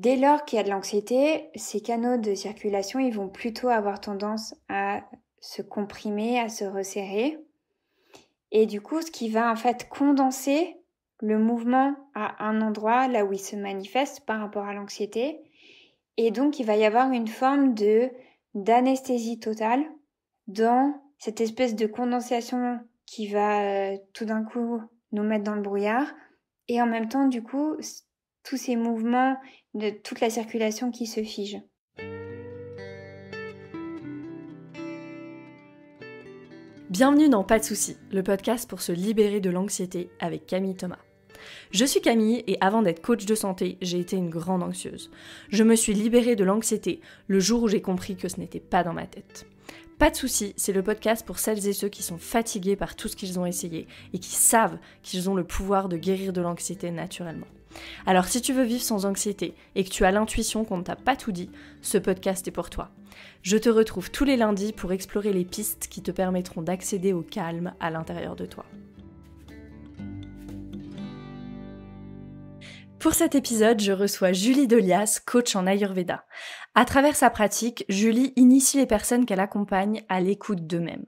Dès lors qu'il y a de l'anxiété, ces canaux de circulation, ils vont plutôt avoir tendance à se comprimer, à se resserrer. Et du coup, ce qui va en fait condenser le mouvement à un endroit là où il se manifeste par rapport à l'anxiété. Et donc, il va y avoir une forme de d'anesthésie totale dans cette espèce de condensation qui va euh, tout d'un coup nous mettre dans le brouillard. Et en même temps, du coup, tous ces mouvements, de toute la circulation qui se fige. Bienvenue dans Pas de soucis, le podcast pour se libérer de l'anxiété avec Camille Thomas. Je suis Camille et avant d'être coach de santé, j'ai été une grande anxieuse. Je me suis libérée de l'anxiété le jour où j'ai compris que ce n'était pas dans ma tête. Pas de soucis, c'est le podcast pour celles et ceux qui sont fatigués par tout ce qu'ils ont essayé et qui savent qu'ils ont le pouvoir de guérir de l'anxiété naturellement. Alors si tu veux vivre sans anxiété et que tu as l'intuition qu'on ne t'a pas tout dit, ce podcast est pour toi. Je te retrouve tous les lundis pour explorer les pistes qui te permettront d'accéder au calme à l'intérieur de toi. Pour cet épisode, je reçois Julie Delias, coach en Ayurveda. À travers sa pratique, Julie initie les personnes qu'elle accompagne à l'écoute d'eux-mêmes.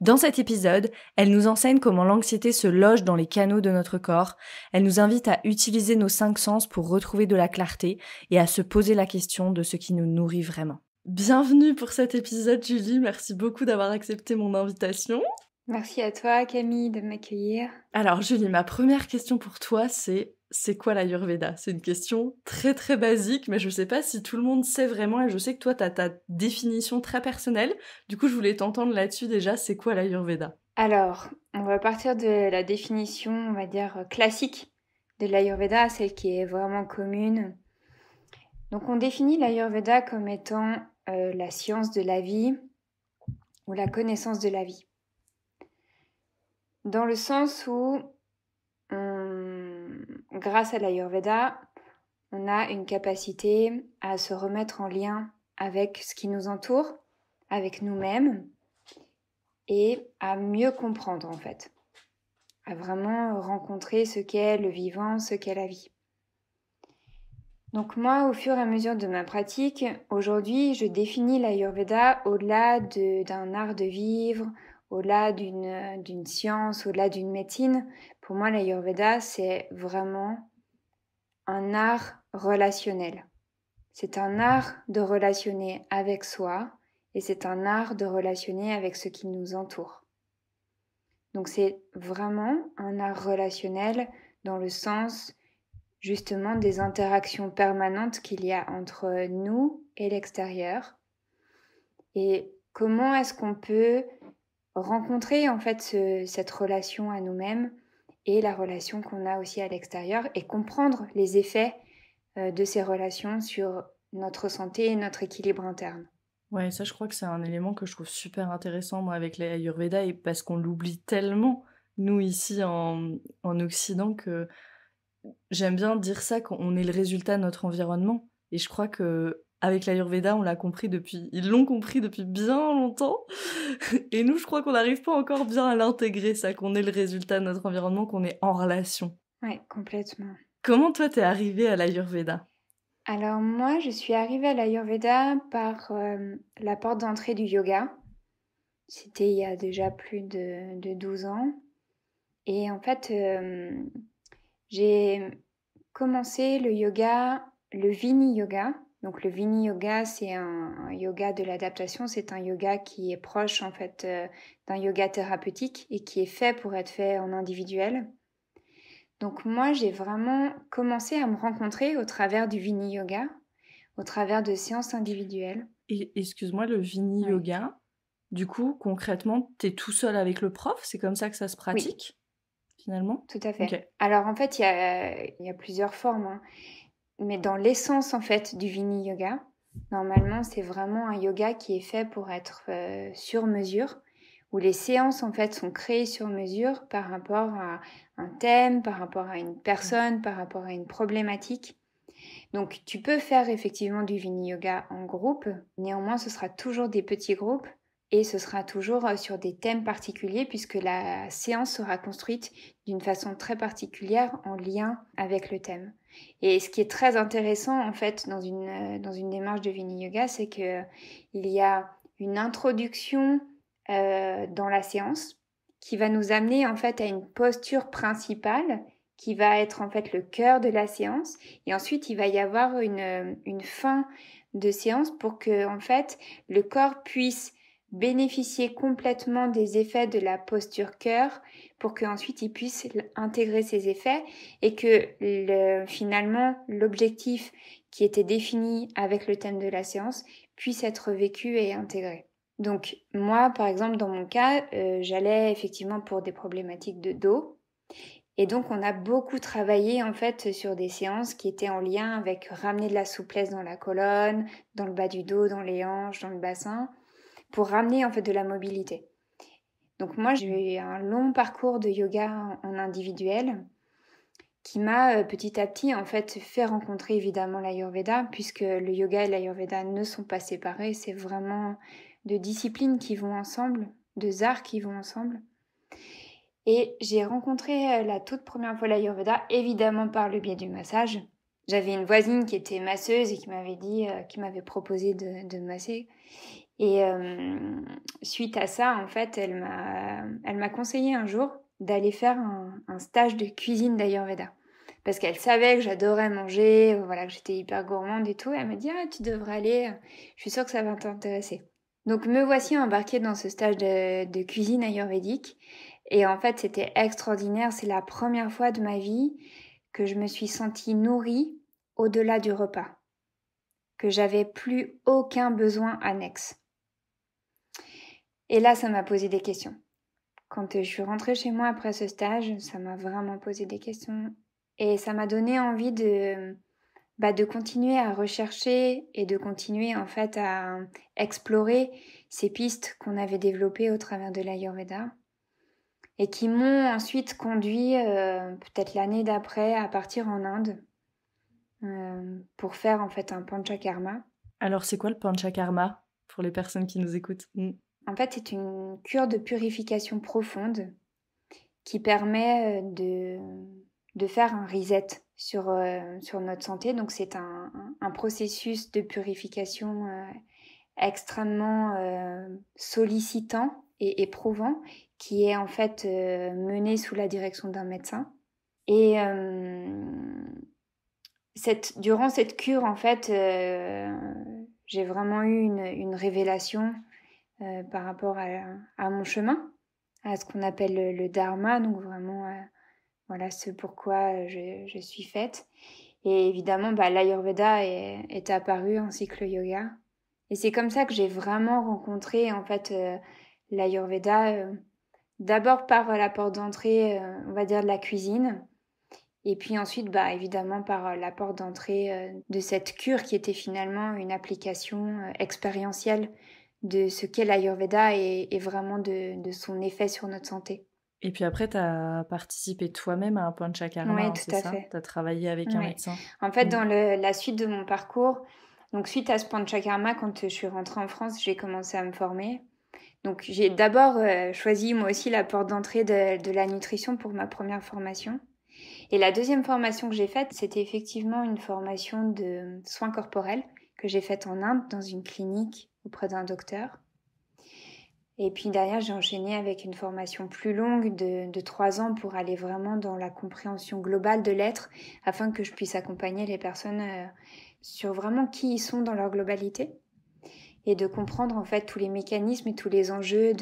Dans cet épisode, elle nous enseigne comment l'anxiété se loge dans les canaux de notre corps, elle nous invite à utiliser nos cinq sens pour retrouver de la clarté et à se poser la question de ce qui nous nourrit vraiment. Bienvenue pour cet épisode Julie, merci beaucoup d'avoir accepté mon invitation. Merci à toi Camille de m'accueillir. Alors Julie, ma première question pour toi c'est c'est quoi l'Ayurveda C'est une question très très basique, mais je ne sais pas si tout le monde sait vraiment et je sais que toi, tu as ta définition très personnelle. Du coup, je voulais t'entendre là-dessus déjà, c'est quoi l'Ayurveda Alors, on va partir de la définition, on va dire, euh, classique de l'Ayurveda, celle qui est vraiment commune. Donc, on définit l'Ayurveda comme étant euh, la science de la vie ou la connaissance de la vie. Dans le sens où on grâce à l'Ayurveda, on a une capacité à se remettre en lien avec ce qui nous entoure, avec nous-mêmes, et à mieux comprendre en fait, à vraiment rencontrer ce qu'est le vivant, ce qu'est la vie. Donc moi, au fur et à mesure de ma pratique, aujourd'hui, je définis l'Ayurveda au-delà d'un art de vivre, au-delà d'une science, au-delà d'une médecine, pour moi, l'Ayurveda, c'est vraiment un art relationnel. C'est un art de relationner avec soi et c'est un art de relationner avec ce qui nous entoure. Donc c'est vraiment un art relationnel dans le sens justement des interactions permanentes qu'il y a entre nous et l'extérieur. Et comment est-ce qu'on peut rencontrer en fait cette relation à nous-mêmes et la relation qu'on a aussi à l'extérieur et comprendre les effets euh, de ces relations sur notre santé et notre équilibre interne. Ouais, ça je crois que c'est un élément que je trouve super intéressant moi avec l'Ayurveda et parce qu'on l'oublie tellement nous ici en, en Occident que j'aime bien dire ça qu'on est le résultat de notre environnement et je crois que avec l'Ayurveda, on l'a compris depuis, ils l'ont compris depuis bien longtemps. Et nous, je crois qu'on n'arrive pas encore bien à l'intégrer, ça, qu'on est le résultat de notre environnement, qu'on est en relation. Ouais, complètement. Comment toi, t'es arrivée à l'Ayurveda Alors moi, je suis arrivée à l'Ayurveda par euh, la porte d'entrée du yoga. C'était il y a déjà plus de, de 12 ans. Et en fait, euh, j'ai commencé le yoga, le Vini Yoga, donc le Vini Yoga, c'est un, yoga de l'adaptation, c'est un yoga qui est proche en fait euh, d'un yoga thérapeutique et qui est fait pour être fait en individuel. Donc moi, j'ai vraiment commencé à me rencontrer au travers du Vini Yoga, au travers de séances individuelles. Et excuse-moi, le Vini Yoga, du coup, concrètement, tu es tout seul avec le prof, c'est comme ça que ça se pratique Finalement Tout à fait. Alors en fait, il y a, plusieurs formes. Hein mais dans l'essence en fait du Vini Yoga, normalement c'est vraiment un yoga qui est fait pour être euh, sur mesure, où les séances en fait sont créées sur mesure par rapport à un thème, par rapport à une mmh. personne, par rapport à une problématique. Donc tu peux faire effectivement du Vini Yoga en groupe, néanmoins ce sera toujours des petits groupes et ce sera toujours euh, sur des thèmes particuliers puisque la séance sera construite d'une façon très particulière en lien avec le thème. Et ce qui est très intéressant en fait dans une, euh, dans une démarche de Vini Yoga, c'est que il y a une introduction euh, dans la séance qui va nous amener en fait à une posture principale qui va être en fait le cœur de la séance et ensuite il va y avoir une, euh, une fin de séance pour que en fait le corps puisse bénéficier complètement des effets de la posture cœur pour qu'ensuite il puisse intégrer ces effets et que finalement l'objectif qui était défini avec le thème de la séance puisse être vécu et intégré. Donc moi par exemple dans mon cas euh, j'allais effectivement pour des problématiques de dos et donc on a beaucoup travaillé en fait sur des séances qui étaient en lien avec ramener de la souplesse dans la colonne, dans le bas du dos, dans les hanches, dans le bassin pour ramener en fait de la mobilité. Donc moi, j'ai eu mm. un long parcours de yoga en individuel qui m'a euh, petit à petit en fait fait rencontrer évidemment l'Ayurveda puisque le yoga et l'Ayurveda ne sont pas séparés, c'est vraiment deux disciplines qui vont ensemble, deux arts qui vont ensemble. Et j'ai rencontré euh, la toute première fois l'Ayurveda évidemment par le biais du massage j'avais une voisine qui était masseuse et qui m'avait dit, euh, qui m'avait proposé de, masser. Et euh, suite à ça, en fait, elle m'a, elle m'a conseillé un jour d'aller faire un, stage de cuisine d'Ayurveda. Parce qu'elle savait que j'adorais manger, voilà, que j'étais hyper gourmande et tout. elle m'a dit, ah, tu devrais aller, je suis sûre que ça va t'intéresser. Donc, me voici embarquée dans ce stage de, de cuisine ayurvédique. Et en fait, c'était extraordinaire. C'est la première fois de ma vie que je me suis sentie nourrie au-delà du repas, que j'avais plus aucun besoin annexe. Et là, ça m'a posé des questions. Quand je suis rentrée chez moi après ce stage, ça m'a vraiment posé des questions. Et ça m'a donné envie de, bah, de continuer à rechercher et de continuer en fait à explorer ces pistes qu'on avait développées au travers de l'Ayurveda et qui m'ont ensuite conduit euh, peut-être l'année d'après à partir en Inde euh, pour faire en fait un panchakarma. Alors c'est quoi le panchakarma pour les personnes qui nous écoutent En fait c'est une cure de purification profonde qui permet euh, de, de faire un reset sur, sur notre santé. Donc c'est un, un, processus de purification extrêmement sollicitant et éprouvant qui est en fait euh, menée sous la direction d'un médecin. Et euh, cette, durant cette cure, en fait, euh, j'ai vraiment eu une, révélation par rapport à, mon chemin, à ce qu'on appelle le, dharma, donc vraiment voilà ce pourquoi je, je, suis faite. Et évidemment, bah, l'Ayurveda est, apparue apparu ainsi que le yoga. Et c'est comme ça que j'ai vraiment rencontré en fait l'Ayurveda d'abord par la porte d'entrée, euh, on va dire, de la cuisine. Et puis ensuite, bah, évidemment, par euh, la porte d'entrée euh, de cette cure qui était finalement une application expérientielle de ce qu'est l'Ayurveda et, vraiment de, son effet sur notre santé. Et puis après, tu as participé toi-même à un panchakarma, de oui, hein, tout à fait. Tu as travaillé avec un médecin. En fait, mm. dans la suite de mon parcours, donc suite à ce panchakarma, quand je suis rentrée en France, j'ai commencé à me former. Donc j'ai d'abord euh, choisi moi aussi la porte d'entrée de, la nutrition pour ma première formation. Et la deuxième formation que j'ai faite, c'était effectivement une formation de soins corporels que j'ai faite en Inde dans une clinique auprès d'un docteur. Et puis derrière, j'ai enchaîné avec une formation plus longue de, trois ans pour aller vraiment dans la compréhension globale de l'être afin que je puisse accompagner les personnes euh, sur vraiment qui ils sont dans leur globalité et de comprendre en fait tous les mécanismes et tous les enjeux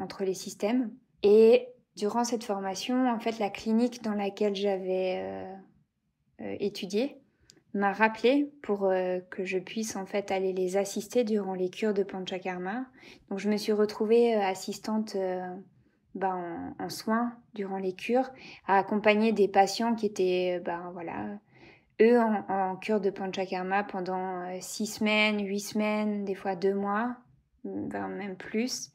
entre les systèmes. Et durant cette formation, en fait, la clinique dans laquelle j'avais euh, euh, étudié m'a rappelé pour euh, que je puisse en fait aller les assister durant les cures de Panchakarma. Donc je me suis retrouvée assistante ben, en, en, soins durant les cures, à accompagner des patients qui étaient ben, voilà, eux en, cure de panchakarma pendant euh, six semaines, huit semaines, des fois deux mois, mm, même plus.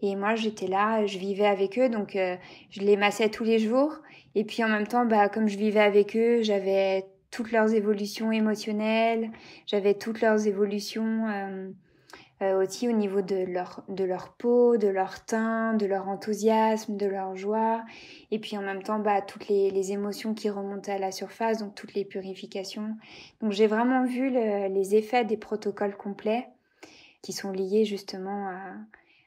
Et moi, j'étais là, je vivais avec eux, donc euh, je les massais tous les jours. Et puis en même temps, bah, comme je vivais avec eux, j'avais toutes leurs évolutions émotionnelles, j'avais toutes leurs évolutions euh, euh, aussi au niveau de leur, de leur peau, de leur teint, de leur enthousiasme, de leur joie, et puis en même temps bah, toutes les, les émotions qui remontaient à la surface, donc toutes les purifications. Donc j'ai vraiment vu les effets des protocoles complets qui sont liés justement à,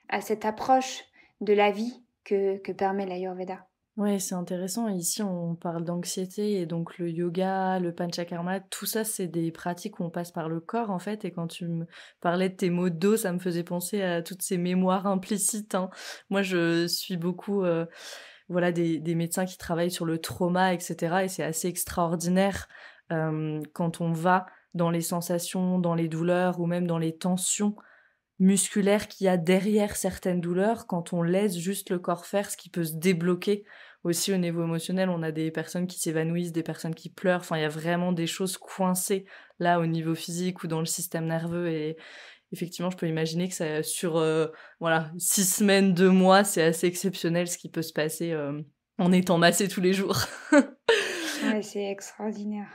à cette approche de la vie que, que permet l'Ayurveda. Oui, c'est intéressant. Ici, on parle d'anxiété et donc le yoga, le panchakarma, tout ça, c'est des pratiques où on passe par le corps en fait. Et quand tu me parlais de tes mots dos, ça me faisait penser à toutes ces mémoires implicites. Hein. Moi, je suis beaucoup. Euh, voilà des, médecins qui travaillent sur le trauma, etc. Et c'est assez extraordinaire euh, quand on va dans les sensations, dans les douleurs ou même dans les tensions musculaire qu'il y a derrière certaines douleurs quand on laisse juste le corps faire ce qui peut se débloquer aussi au niveau émotionnel on a des personnes qui s'évanouissent des personnes qui pleurent enfin il y a vraiment des choses coincées là au niveau physique ou dans le système nerveux et effectivement je peux imaginer que ça sur euh, voilà six semaines deux mois c'est assez exceptionnel ce qui peut se passer euh, en étant massé tous les jours c'est extraordinaire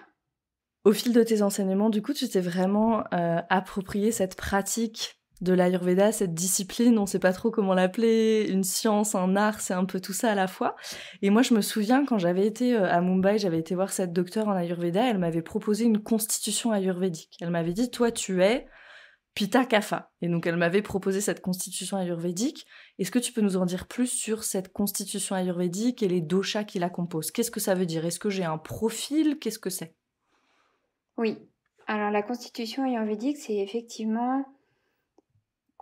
au fil de tes enseignements, du coup, tu t'es vraiment euh, approprié cette pratique de l'Ayurveda, cette discipline, on ne sait pas trop comment l'appeler, une science, un art, c'est un peu tout ça à la fois. Et moi, je me souviens quand j'avais été euh, à Mumbai, j'avais été voir cette docteure en Ayurveda, elle m'avait proposé une constitution ayurvédique. Elle m'avait dit, toi, tu es Pitta Et donc, elle m'avait proposé cette constitution ayurvédique. Est-ce que tu peux nous en dire plus sur cette constitution ayurvédique et les doshas qui la composent Qu'est-ce que ça veut dire Est-ce que j'ai un profil Qu'est-ce que c'est Oui. Alors, la constitution ayurvédique, c'est effectivement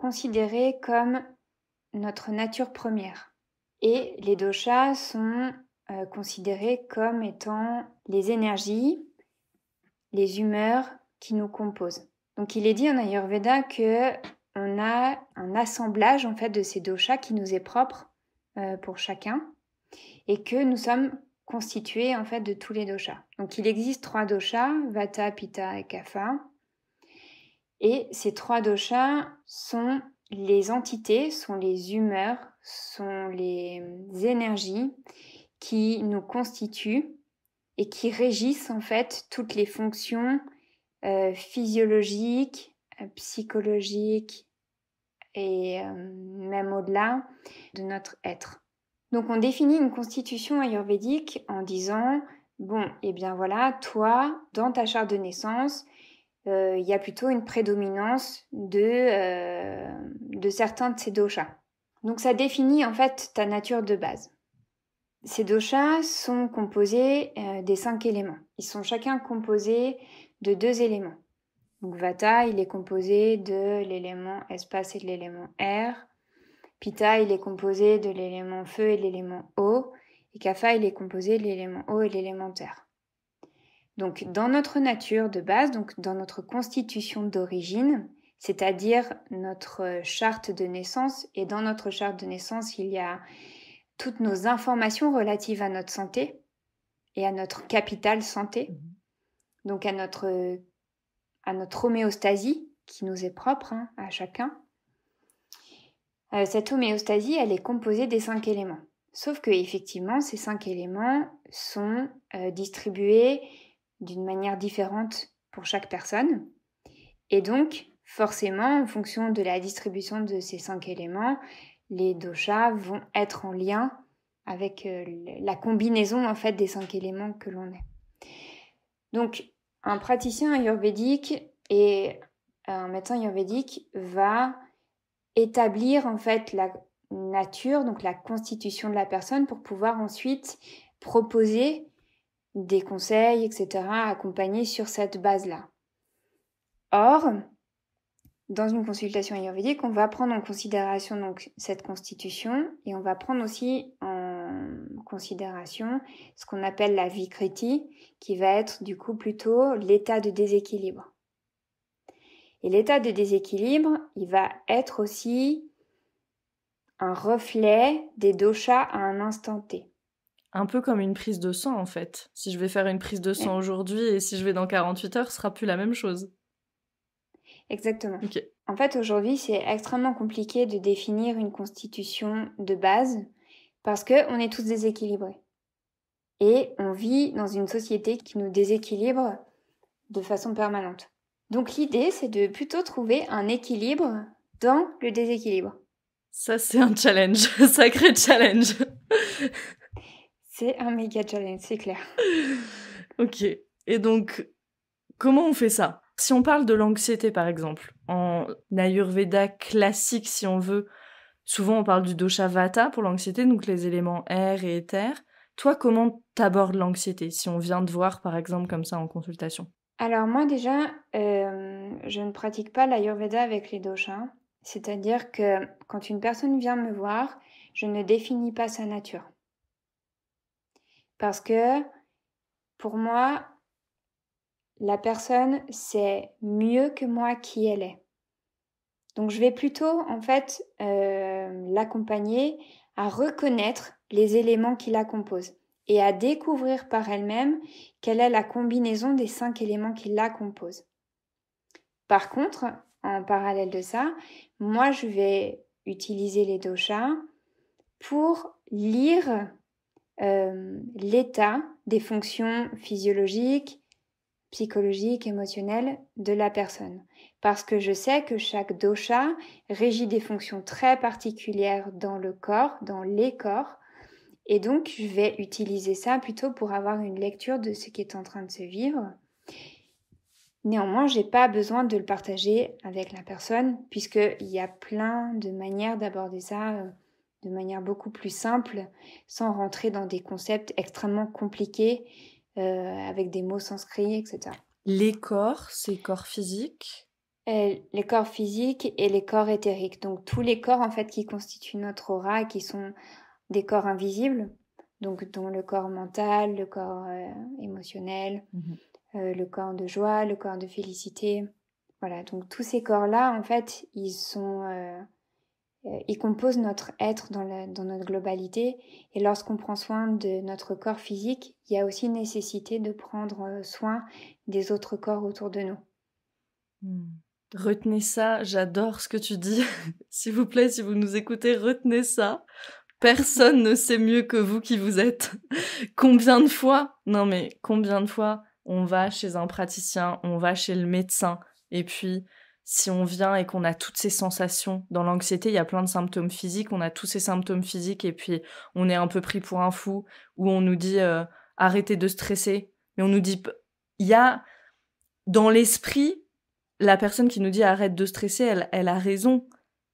considérés comme notre nature première. Et les doshas sont euh, considérés comme étant les énergies, les humeurs qui nous composent. Donc il est dit en Ayurveda que on a un assemblage en fait de ces doshas qui nous est propre euh, pour chacun et que nous sommes constitués en fait de tous les doshas. Donc il existe trois doshas, Vata, Pitta et Kapha, et ces trois doshas sont les entités, sont les humeurs, sont les euh, énergies qui nous constituent et qui régissent en fait toutes les fonctions euh, physiologiques, euh, psychologiques et même au-delà de notre être. Donc on définit une constitution ayurvédique en disant bon, et eh bien voilà, toi, dans ta charte de naissance, euh, il y a plutôt une prédominance euh, de, certains de ces doshas. Donc ça définit en fait ta nature de base. Ces doshas sont composés euh, des cinq éléments. Ils sont chacun composés de deux éléments. Donc Vata, il est composé de l'élément espace et de l'élément air. Pitta, il est composé de l'élément feu et de l'élément eau. Et Kapha, il est composé de l'élément eau et de l'élément terre. Donc dans notre nature de base, donc dans notre constitution d'origine, c'est-à-dire notre charte de naissance, et dans notre charte de naissance, il y a toutes nos informations relatives à notre santé et à notre capital santé, mhm. donc à notre, homéostasie qui nous est propre hein, à chacun. Euh, cette homéostasie, elle est composée des cinq éléments. Sauf que effectivement, ces cinq éléments sont euh, distribués d'une manière différente pour chaque personne. Et donc, forcément, en fonction de la distribution de ces cinq éléments, les doshas vont être en lien avec euh, la combinaison en fait des cinq éléments que l'on est. Donc, un praticien ayurvédique et un médecin ayurvédique va établir en fait la nature, donc la constitution de la personne pour pouvoir ensuite proposer des conseils, etc., accompagnés sur cette base-là. Or, dans une consultation ayurvédique, on va prendre en considération donc cette constitution et on va prendre aussi en considération ce qu'on appelle la vikriti, qui va être du coup plutôt l'état de déséquilibre. Et l'état de déséquilibre, il va être aussi un reflet des doshas à un instant T un peu comme une prise de sang en fait. Si je vais faire une prise de sang aujourd'hui et si je vais dans 48 heures, ce sera plus la même chose. Exactement. En fait, aujourd'hui, c'est extrêmement compliqué de définir une constitution de base parce que on est tous déséquilibrés. Et on vit dans une société qui nous déséquilibre de façon permanente. Donc l'idée, c'est de plutôt trouver un équilibre dans le déséquilibre. Ça, c'est un challenge, sacré challenge. C'est un méga challenge, c'est clair. ok. Et donc, comment on fait ça Si on parle de l'anxiété, par exemple, en Ayurveda classique, si on veut, souvent on parle du dosha vata pour l'anxiété, donc les éléments air et éther. Toi, comment t'abordes l'anxiété si on vient te voir, par exemple, comme ça en consultation Alors moi déjà, euh, je ne pratique pas l'Ayurveda avec les doshas. C'est-à-dire que quand une personne vient me voir, je ne définis pas sa nature. Parce que pour moi, la personne sait mieux que moi qui elle est. Donc je vais plutôt en fait euh, l'accompagner à reconnaître les éléments qui la composent et à découvrir par elle-même quelle est la combinaison des cinq éléments qui la composent. Par contre, en parallèle de ça, moi je vais utiliser les doshas pour lire euh, l'état des fonctions physiologiques, psychologiques, émotionnelles de la personne. Parce que je sais que chaque dosha régit des fonctions très particulières dans le corps, dans les corps. Et donc, je vais utiliser ça plutôt pour avoir une lecture de ce qui est en train de se vivre. Néanmoins, je n'ai pas besoin de le partager avec la personne puisqu'il y a plein de manières d'aborder ça euh, de manière beaucoup plus simple, sans rentrer dans des concepts extrêmement compliqués euh, avec des mots sanscrits, etc. Les corps, c'est corps physiques euh, Les corps physiques et les corps éthériques. Donc tous les corps en fait qui constituent notre aura qui sont des corps invisibles, donc dont le corps mental, le corps euh, émotionnel, mhm. le corps de joie, le corps de félicité. Voilà, donc tous ces corps-là, en fait, ils sont euh, il compose notre être dans, notre globalité. Et lorsqu'on prend soin de notre corps physique, il y a aussi nécessité de prendre euh, soin des autres corps autour de nous. Hmm. Retenez ça, j'adore ce que tu dis. S'il vous plaît, si vous nous écoutez, retenez ça. Personne ne sait mieux que vous qui vous êtes. combien de fois, non mais combien de fois on va chez un praticien, on va chez le médecin, et puis si on vient et qu'on a toutes ces sensations. Dans l'anxiété, il y a plein de symptômes physiques, on a tous ces symptômes physiques et puis on est un peu pris pour un fou, où on nous dit euh, arrêtez de stresser. Mais on nous dit, il y a dans l'esprit, la personne qui nous dit arrête de stresser, elle, a raison,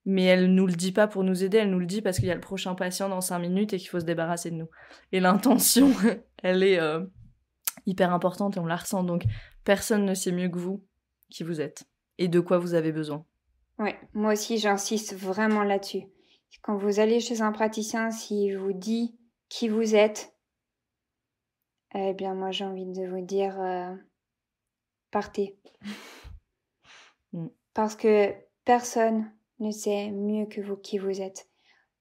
mais elle nous le dit pas pour nous aider, elle nous le dit parce qu'il y a le prochain patient dans cinq minutes et qu'il faut se débarrasser de nous. Et l'intention, elle est euh, hyper importante et on la ressent. Donc personne ne sait mieux que vous qui vous êtes et de quoi vous avez besoin. Oui, moi aussi j'insiste vraiment là-dessus. Quand vous allez chez un praticien, s'il vous dit qui vous êtes, eh bien moi j'ai envie de vous dire euh, partez. Mm. Parce que personne ne sait mieux que vous qui vous êtes.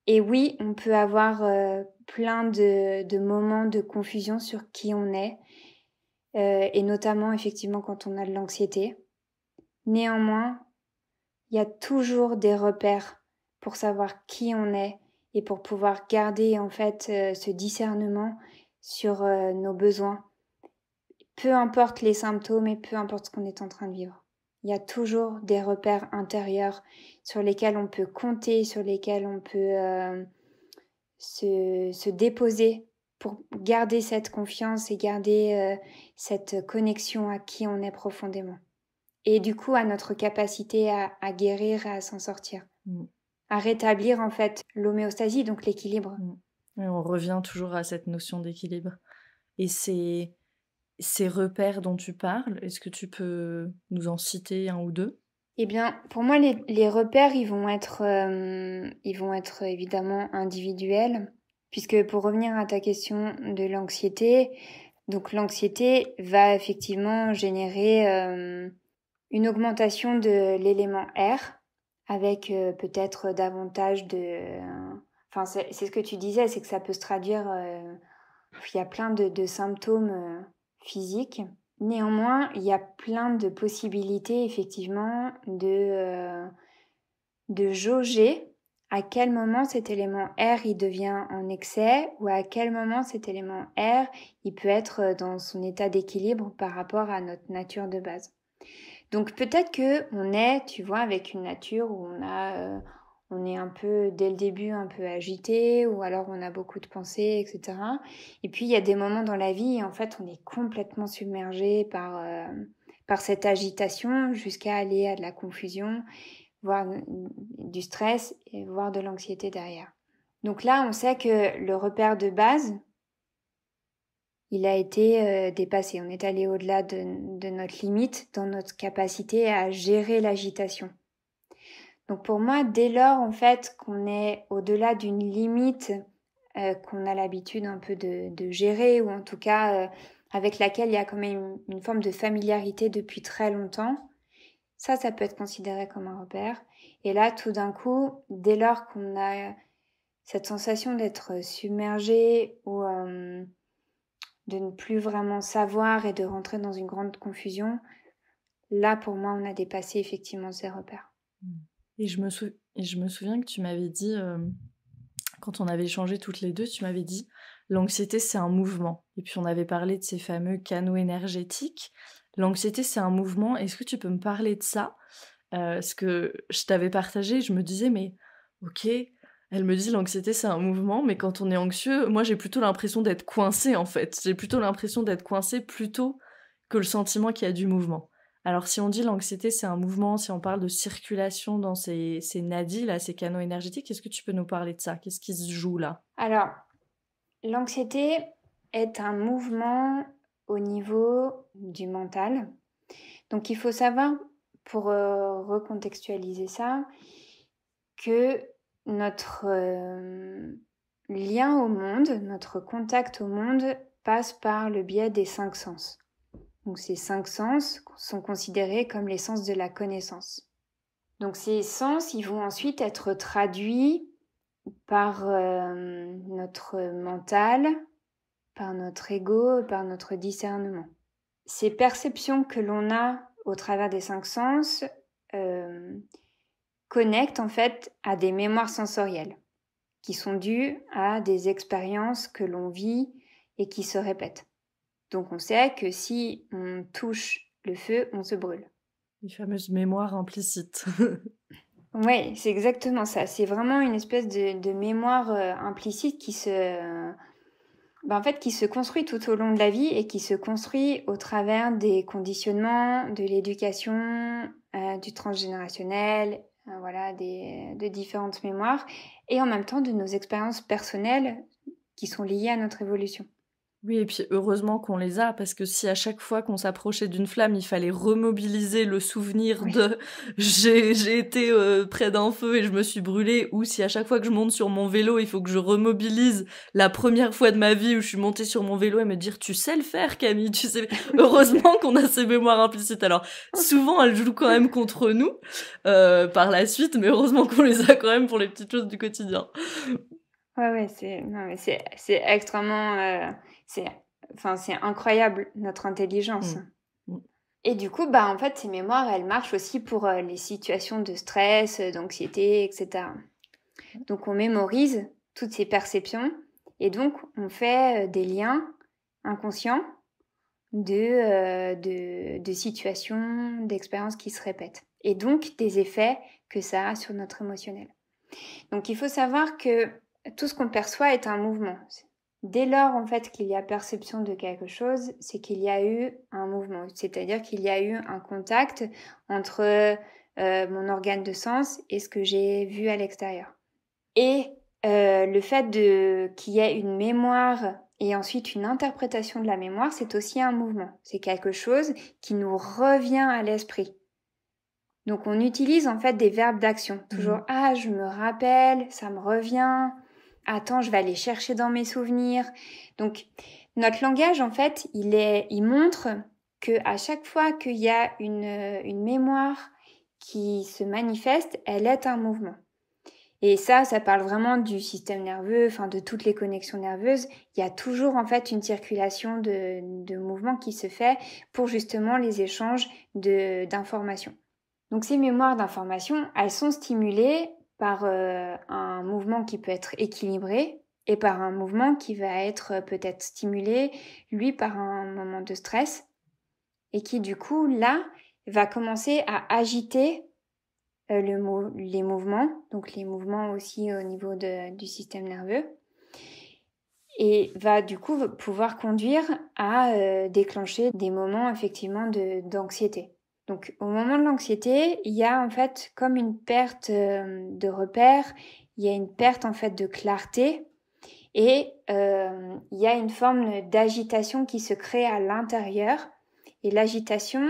Et oui, on peut avoir euh, plein de, moments de confusion sur qui on est, euh, et notamment effectivement quand on a de l'anxiété. Néanmoins, il y a toujours des repères pour savoir qui on est et pour pouvoir garder en fait euh, ce discernement sur euh, nos besoins. Peu importe les symptômes et peu importe ce qu'on est en train de vivre. Il y a toujours des repères intérieurs sur lesquels on peut compter, sur lesquels on peut euh, se, déposer pour garder cette confiance et garder cette connexion à qui on est profondément et du coup à notre capacité à, à guérir, à s'en sortir, mm. à rétablir en fait l'homéostasie, donc l'équilibre. Mm. on revient toujours à cette notion d'équilibre. Et ces, ces repères dont tu parles, est-ce que tu peux nous en citer un ou deux eh bien, pour moi, les, les repères, ils vont, être, euh, ils vont être évidemment individuels, puisque pour revenir à ta question de l'anxiété, donc l'anxiété va effectivement générer euh, une augmentation de l'élément R avec euh, peut-être davantage de... Enfin, c'est ce que tu disais, c'est que ça peut se traduire... Euh, il y a plein de, symptômes euh, physiques. Néanmoins, il y a plein de possibilités, effectivement, de, de jauger à quel moment cet élément R il devient en excès ou à quel moment cet élément R il peut être dans son état d'équilibre par rapport à notre nature de base. Donc peut-être que on est, tu vois, avec une nature où on a, euh, on est un peu dès le début un peu agité, ou alors on a beaucoup de pensées, etc. Et puis il y a des moments dans la vie, en fait, on est complètement submergé par euh, par cette agitation jusqu'à aller à de la confusion, voire du stress, et voire de l'anxiété derrière. Donc là, on sait que le repère de base il a été euh, dépassé. On est allé au-delà de, notre limite dans notre capacité à gérer l'agitation. Donc pour moi, dès lors en fait qu'on est au-delà d'une limite euh, qu'on a l'habitude un peu de, gérer ou en tout cas euh, avec laquelle il y a quand même une, forme de familiarité depuis très longtemps, ça, ça peut être considéré comme un repère. Et là, tout d'un coup, dès lors qu'on a cette sensation d'être submergé ou de ne plus vraiment savoir et de rentrer dans une grande confusion, là pour moi on a dépassé effectivement ces repères. Et je me, souviens que tu m'avais dit, euh, quand on avait échangé toutes les deux, tu m'avais dit l'anxiété c'est un mouvement. Et puis on avait parlé de ces fameux canaux énergétiques. L'anxiété c'est un mouvement. Est-ce que tu peux me parler de ça euh, Ce que je t'avais partagé, je me disais mais ok, elle me dit l'anxiété c'est un mouvement, mais quand on est anxieux, moi j'ai plutôt l'impression d'être coincé en fait. J'ai plutôt l'impression d'être coincé plutôt que le sentiment qu'il y a du mouvement. Alors si on dit l'anxiété c'est un mouvement, si on parle de circulation dans ces, ces nadis là, ces canaux énergétiques, quest ce que tu peux nous parler de ça Qu'est-ce qui se joue là Alors l'anxiété est un mouvement au niveau du mental. Donc il faut savoir pour euh, recontextualiser ça que notre euh, lien au monde, notre contact au monde passe par le biais des cinq sens. Donc ces cinq sens sont considérés comme les sens de la connaissance. Donc ces sens, ils vont ensuite être traduits par euh, notre mental, par notre ego, par notre discernement. Ces perceptions que l'on a au travers des cinq sens, euh, connecte en fait à des mémoires sensorielles qui sont dues à des expériences que l'on vit et qui se répètent. Donc on sait que si on touche le feu, on se brûle. Une fameuse mémoire implicite. oui, c'est exactement ça. C'est vraiment une espèce de, mémoire euh, implicite qui se, bah, en fait, qui se construit tout au long de la vie et qui se construit au travers des conditionnements, de l'éducation, euh, du transgénérationnel euh, voilà, des, de différentes mémoires, et en même temps de nos expériences personnelles qui sont liées à notre évolution. Oui, et puis heureusement qu'on les a, parce que si à chaque fois qu'on s'approchait d'une flamme, il fallait remobiliser le souvenir de j'ai été euh, près d'un feu et je me suis brûlée, ou si à chaque fois que je monte sur mon vélo, il faut que je remobilise la première fois de ma vie où je suis montée sur mon vélo et me dire tu sais le faire, Camille, tu sais. heureusement qu'on a ces mémoires implicites. Alors souvent elles jouent quand même contre nous euh, par la suite, mais heureusement qu'on les a quand même pour les petites choses du quotidien. Ouais, ouais, c'est extrêmement. Euh, c'est incroyable notre intelligence. Mm. Mm. Et du coup, bah, en fait, ces mémoires, elles marchent aussi pour euh, les situations de stress, euh, d'anxiété, etc. Donc, on mémorise toutes ces perceptions et donc on fait euh, des liens inconscients de, de, de situations, d'expériences qui se répètent et donc des effets que ça a sur notre émotionnel. Donc, il faut savoir que tout ce qu'on perçoit est un mouvement. Dès lors, en fait, qu'il y a perception de quelque chose, c'est qu'il y a eu un mouvement, c'est-à-dire qu'il y a eu un contact entre euh, mon organe de sens et ce que j'ai vu à l'extérieur. Et euh, le fait de qu'il y ait une mémoire et ensuite une interprétation de la mémoire, c'est aussi un mouvement. C'est quelque chose qui nous revient à l'esprit. Donc on utilise en fait des verbes d'action. Toujours mmh. ah je me rappelle, ça me revient, Attends, je vais aller chercher dans mes souvenirs. Donc, notre langage, en fait, il, montre que à chaque fois qu'il y a une, mémoire qui se manifeste, elle est un mouvement. Et ça, ça parle vraiment du système nerveux, enfin de toutes les connexions nerveuses. Il y a toujours en fait une circulation de, de mouvements qui se fait pour justement les échanges d'informations. Donc ces mémoires d'informations, elles sont stimulées par euh, un mouvement qui peut être équilibré et par un mouvement qui va être euh, peut-être stimulé, lui, par un moment de stress, et qui du coup, là, va commencer à agiter euh, le les mouvements, donc les mouvements aussi au niveau de, du système nerveux, et va du coup pouvoir conduire à déclencher des moments effectivement d'anxiété. Donc au moment de l'anxiété, il y a en fait comme une perte euh, de repère, il y a une perte en fait de clarté et euh, il y a une forme d'agitation qui se crée à l'intérieur. Et l'agitation,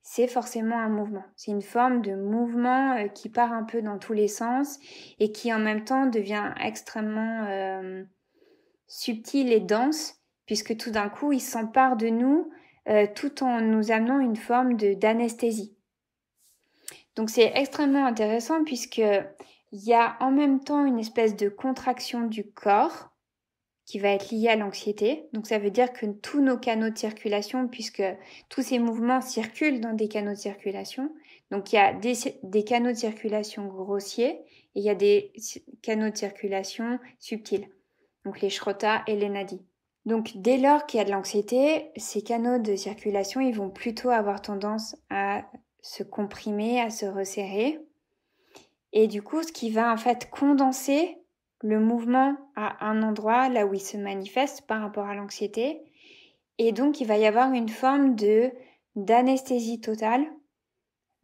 c'est forcément un mouvement. C'est une forme de mouvement euh, qui part un peu dans tous les sens et qui en même temps devient extrêmement subtil et dense puisque tout d'un coup, il s'empare de nous euh, tout en nous amenant une forme d'anesthésie. Donc c'est extrêmement intéressant puisque il y a en même temps une espèce de contraction du corps qui va être liée à l'anxiété. Donc ça veut dire que tous nos canaux de circulation, puisque tous ces mouvements circulent dans des canaux de circulation, donc il y a des, canaux de circulation grossiers et il y a des canaux de circulation subtils, donc les schrotas et les nadis. Donc dès lors qu'il y a de l'anxiété, ces canaux de circulation, ils vont plutôt avoir tendance à se comprimer, à se resserrer. Et du coup, ce qui va en fait condenser le mouvement à un endroit là où il se manifeste par rapport à l'anxiété. Et donc, il va y avoir une forme de d'anesthésie totale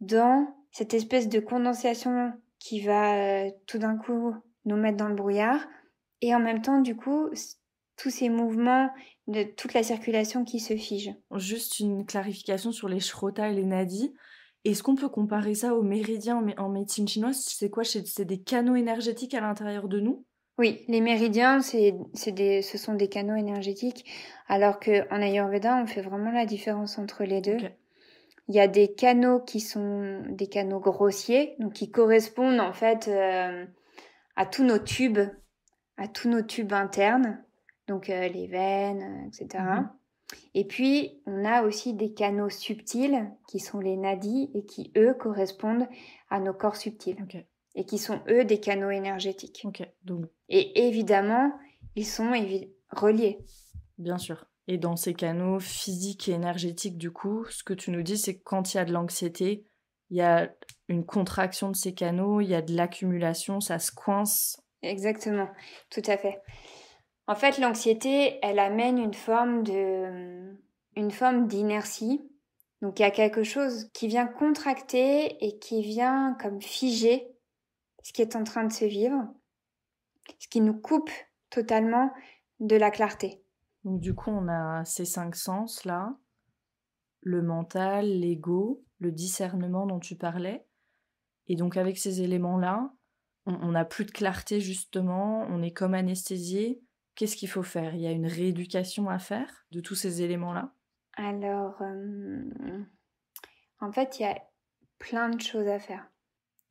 dans cette espèce de condensation qui va euh, tout d'un coup nous mettre dans le brouillard. Et en même temps, du coup, tous ces mouvements, de toute la circulation qui se fige. Juste une clarification sur les shrota et les nadis. Est-ce qu'on peut comparer ça aux méridiens en, médecine chinoise C'est quoi C'est des canaux énergétiques à l'intérieur de nous Oui, les méridiens, c'est, des, ce sont des canaux énergétiques, alors qu'en Ayurveda, on fait vraiment la différence entre les deux. Il y a des canaux qui sont des canaux grossiers, donc qui correspondent en fait euh, à tous nos tubes, à tous nos tubes internes donc euh, les veines, euh, etc. Mm-hmm. Et puis, on a aussi des canaux subtils qui sont les nadis et qui, eux, correspondent à nos corps subtils. Et qui sont, eux, des canaux énergétiques. Et évidemment, ils sont reliés. Bien sûr. Et dans ces canaux physiques et énergétiques, du coup, ce que tu nous dis, c'est que quand il y a de l'anxiété, il y a une contraction de ces canaux, il y a de l'accumulation, ça se coince. Exactement, tout à fait. En fait, l'anxiété, elle amène une forme de, une forme d'inertie. Donc il y a quelque chose qui vient contracter et qui vient comme figer ce qui est en train de se vivre, ce qui nous coupe totalement de la clarté. Donc du coup, on a ces cinq sens là, le mental, l'ego, le discernement dont tu parlais. Et donc avec ces éléments là, on n'a plus de clarté justement, on est comme anesthésié, Qu'est-ce qu'il faut faire Il y a une rééducation à faire de tous ces éléments-là Alors, en fait, il y a plein de choses à faire.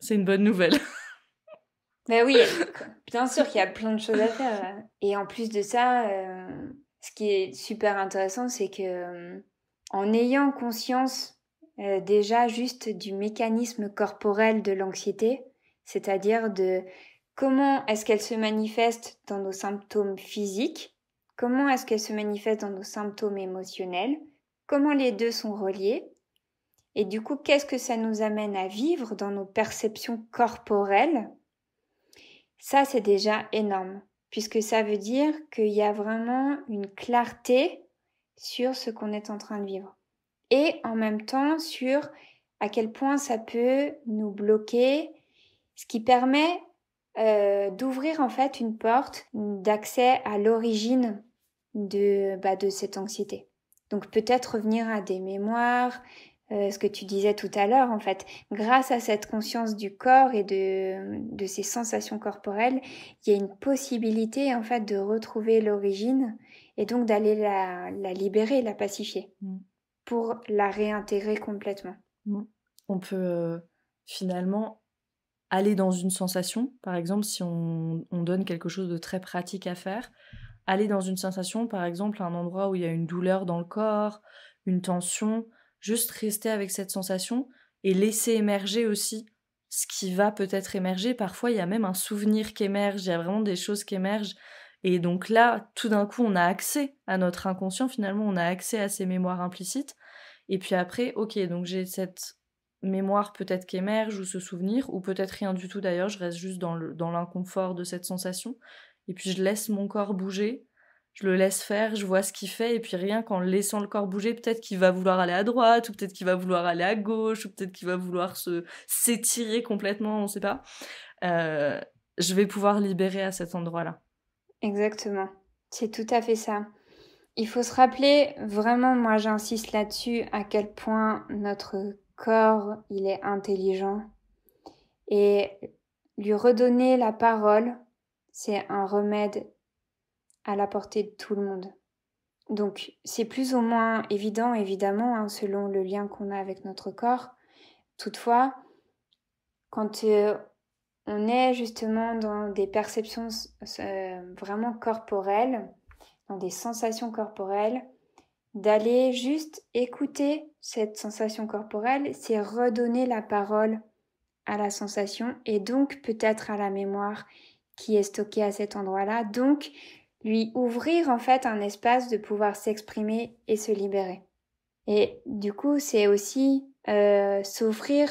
C'est une bonne nouvelle. ben oui, bien sûr qu'il y a plein de choses à faire. Euh. Et en plus de ça, euh, ce qui est super intéressant, c'est que en ayant conscience euh, déjà juste du mécanisme corporel de l'anxiété, c'est-à-dire de Comment est-ce qu'elle se manifeste dans nos symptômes physiques Comment est-ce qu'elle se manifeste dans nos symptômes émotionnels Comment les deux sont reliés Et du coup, qu'est-ce que ça nous amène à vivre dans nos perceptions corporelles Ça, c'est déjà énorme, puisque ça veut dire qu'il y a vraiment une clarté sur ce qu'on est en train de vivre. Et en même temps, sur à quel point ça peut nous bloquer, ce qui permet euh, d'ouvrir en fait une porte d'accès à l'origine de, bah, de cette anxiété. Donc peut-être revenir à des mémoires, euh, ce que tu disais tout à l'heure en fait. Grâce à cette conscience du corps et de, de ces sensations corporelles, il y a une possibilité en fait de retrouver l'origine et donc d'aller la, libérer, la pacifier mm. pour la réintégrer complètement. Mm. On peut euh, finalement aller dans une sensation, par exemple, si on, donne quelque chose de très pratique à faire, aller dans une sensation, par exemple, à un endroit où il y a une douleur dans le corps, une tension, juste rester avec cette sensation et laisser émerger aussi ce qui va peut-être émerger. Parfois, il y a même un souvenir qui émerge, il y a vraiment des choses qui émergent. Et donc là, tout d'un coup, on a accès à notre inconscient, finalement, on a accès à ces mémoires implicites. Et puis après, ok, donc j'ai cette mémoire peut-être qu'émerge ou ce souvenir, ou peut-être rien du tout d'ailleurs, je reste juste dans l'inconfort dans de cette sensation. Et puis je laisse mon corps bouger, je le laisse faire, je vois ce qu'il fait, et puis rien qu'en laissant le corps bouger, peut-être qu'il va vouloir aller à droite, ou peut-être qu'il va vouloir aller à gauche, ou peut-être qu'il va vouloir se s'étirer complètement, on ne sait pas. Euh, je vais pouvoir libérer à cet endroit-là. Exactement, c'est tout à fait ça. Il faut se rappeler, vraiment, moi j'insiste là-dessus, à quel point notre corps, il est intelligent. Et lui redonner la parole, c'est un remède à la portée de tout le monde. Donc c'est plus ou moins évident, évidemment, hein, selon le lien qu'on a avec notre corps. Toutefois, quand euh, on est justement dans des perceptions euh, vraiment corporelles, dans des sensations corporelles, d'aller juste écouter cette sensation corporelle, c'est redonner la parole à la sensation et donc peut-être à la mémoire qui est stockée à cet endroit-là. Donc lui ouvrir en fait un espace de pouvoir s'exprimer et se libérer. Et du coup, c'est aussi euh, s'offrir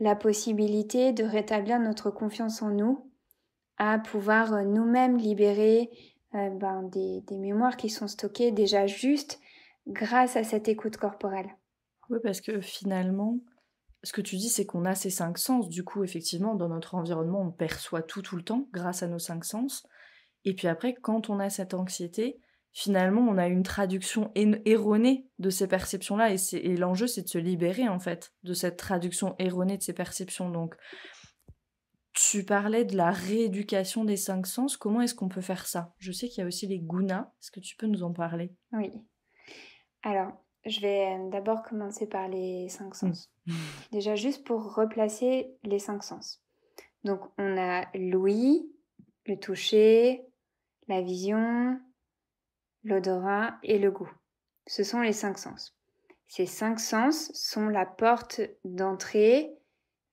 la possibilité de rétablir notre confiance en nous, à pouvoir euh, nous-mêmes libérer euh, ben, des, des mémoires qui sont stockées déjà juste grâce à cette écoute corporelle. Oui, parce que finalement, ce que tu dis, c'est qu'on a ces cinq sens. Du coup, effectivement, dans notre environnement, on perçoit tout tout le temps grâce à nos cinq sens. Et puis après, quand on a cette anxiété, finalement, on a une traduction erronée de ces perceptions-là. Et, l'enjeu, c'est de se libérer, en fait, de cette traduction erronée de ces perceptions. Donc, tu parlais de la rééducation des cinq sens. Comment est-ce qu'on peut faire ça Je sais qu'il y a aussi les gunas. Est-ce que tu peux nous en parler Oui. Alors, je vais d'abord commencer par les cinq mm. sens. Déjà, juste pour replacer les cinq sens. Donc, on a l'ouïe, le toucher, la vision, l'odorat et le goût. Ce sont les cinq sens. Ces cinq sens sont la porte d'entrée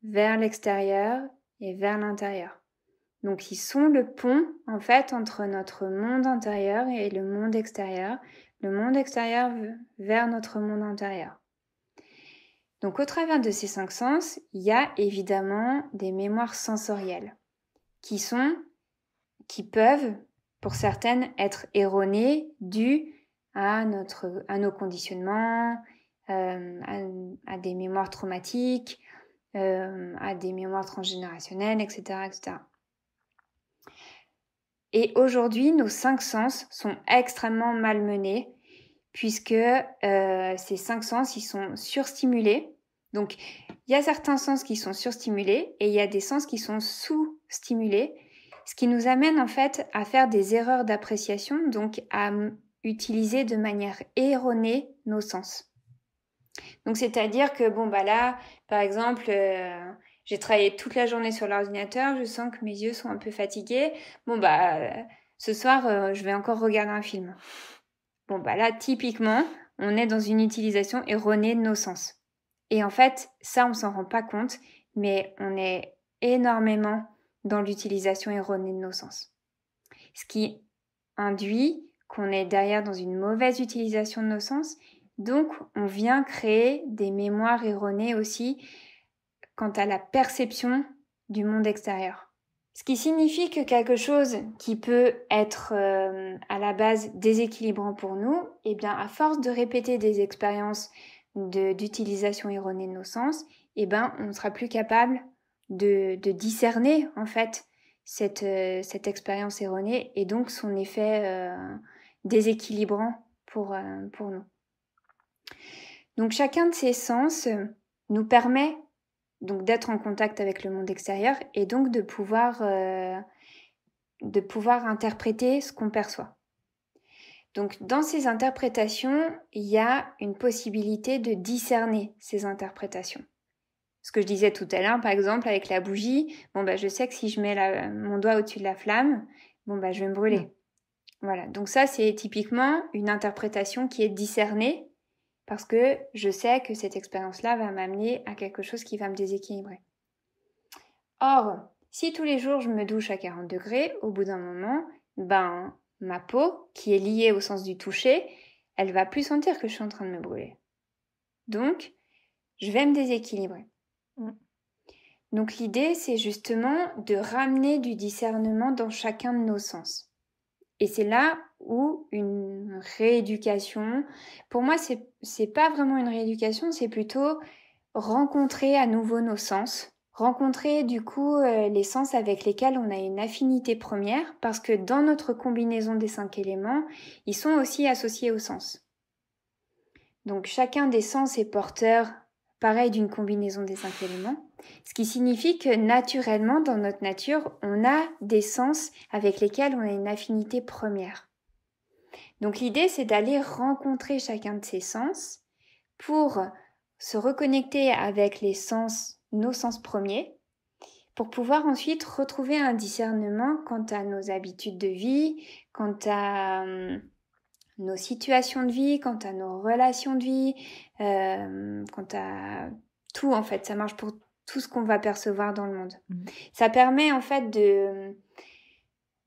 vers l'extérieur et vers l'intérieur. Donc ils sont le pont en fait entre notre monde intérieur et le monde extérieur, le monde extérieur vers notre monde intérieur. Donc au travers de ces cinq sens, il y a évidemment des mémoires sensorielles qui sont, qui peuvent, pour certaines, être erronées dues à, notre, à nos conditionnements, euh, à, des mémoires traumatiques, euh, à des mémoires transgénérationnelles, etc., etc. Et aujourd'hui, nos cinq sens sont extrêmement malmenés puisque euh, ces cinq sens, ils sont surstimulés. Donc, il y a certains sens qui sont surstimulés et il y a des sens qui sont sous-stimulés, ce qui nous amène en fait à faire des erreurs d'appréciation, donc à utiliser de manière erronée nos sens. Donc, c'est-à-dire que, bon, bah là, par exemple, euh, j'ai travaillé toute la journée sur l'ordinateur, je sens que mes yeux sont un peu fatigués. Bon bah ce soir euh, je vais encore regarder un film. Bon bah là typiquement, on est dans une utilisation erronée de nos sens. Et en fait, ça on s'en rend pas compte, mais on est énormément dans l'utilisation erronée de nos sens. Ce qui induit qu'on est derrière dans une mauvaise utilisation de nos sens, donc on vient créer des mémoires erronées aussi quant à la perception du monde extérieur. Ce qui signifie que quelque chose qui peut être euh, à la base déséquilibrant pour nous, eh bien, à force de répéter des expériences d'utilisation erronée de nos sens, eh ben, on ne sera plus capable de, discerner en fait cette, euh, cette expérience erronée et donc son effet euh, déséquilibrant pour, pour nous. Donc chacun de ces sens nous permet donc d'être en contact avec le monde extérieur et donc de pouvoir, euh, de pouvoir interpréter ce qu'on perçoit. Donc dans ces interprétations, il y a une possibilité de discerner ces interprétations. Ce que je disais tout à l'heure, par exemple, avec la bougie, bon bah je sais que si je mets mon doigt au-dessus de la flamme, bon bah je vais me brûler. Mm. Voilà, donc ça c'est typiquement une interprétation qui est discernée parce que je sais que cette expérience-là va m'amener à quelque chose qui va me déséquilibrer. Or, si tous les jours je me douche à 40 degrés, au bout d'un moment, ben ma peau, qui est liée au sens du toucher, elle va plus sentir que je suis en train de me brûler. Donc, je vais me déséquilibrer. Mm. Donc l'idée, c'est justement de ramener du discernement dans chacun de nos sens. Et c'est là où une rééducation, pour moi, ce c'est pas vraiment une rééducation, c'est plutôt rencontrer à nouveau nos sens, rencontrer du coup euh, les sens avec lesquels on a une affinité première, parce que dans notre combinaison des cinq éléments, ils sont aussi associés aux sens. Donc chacun des sens est porteur, pareil, d'une combinaison des cinq éléments. Ce qui signifie que naturellement, dans notre nature, on a des sens avec lesquels on a une affinité première. Donc l'idée, c'est d'aller rencontrer chacun de ces sens pour se reconnecter avec les sens, nos sens premiers, pour pouvoir ensuite retrouver un discernement quant à nos habitudes de vie, quant à hum, nos situations de vie, quant à nos relations de vie, euh, quant à tout en fait. Ça marche pour tout ce qu'on va percevoir dans le monde. Mmh. Ça permet en fait de,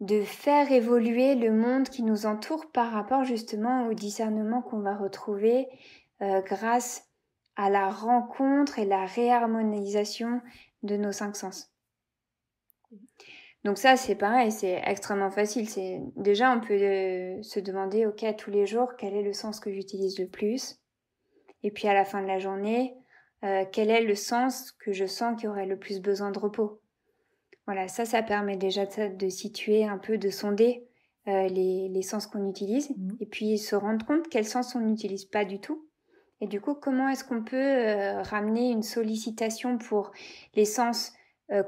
de faire évoluer le monde qui nous entoure par rapport justement au discernement qu'on va retrouver euh, grâce à la rencontre et la réharmonisation de nos cinq sens. Donc ça, c'est pareil, c'est extrêmement facile. C'est déjà on peut euh, se demander, ok, tous les jours, quel est le sens que j'utilise le plus. Et puis à la fin de la journée, euh, quel est le sens que je sens qui aurait le plus besoin de repos. Voilà, ça, ça permet déjà de, situer un peu, de sonder euh, les, les, sens qu'on utilise mhm. et puis se rendre compte quel sens on n'utilise pas du tout. Et du coup, comment est-ce qu'on peut euh, ramener une sollicitation pour les sens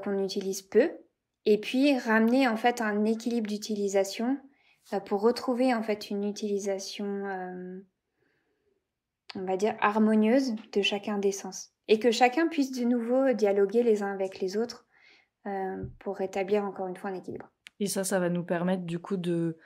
qu'on utilise peu et puis ramener en fait un équilibre d'utilisation pour retrouver en fait une utilisation on va dire, harmonieuse de chacun des sens. Et que chacun puisse de nouveau dialoguer les uns avec les autres euh, pour rétablir encore une fois un équilibre. Et ça, ça va nous permettre du coup de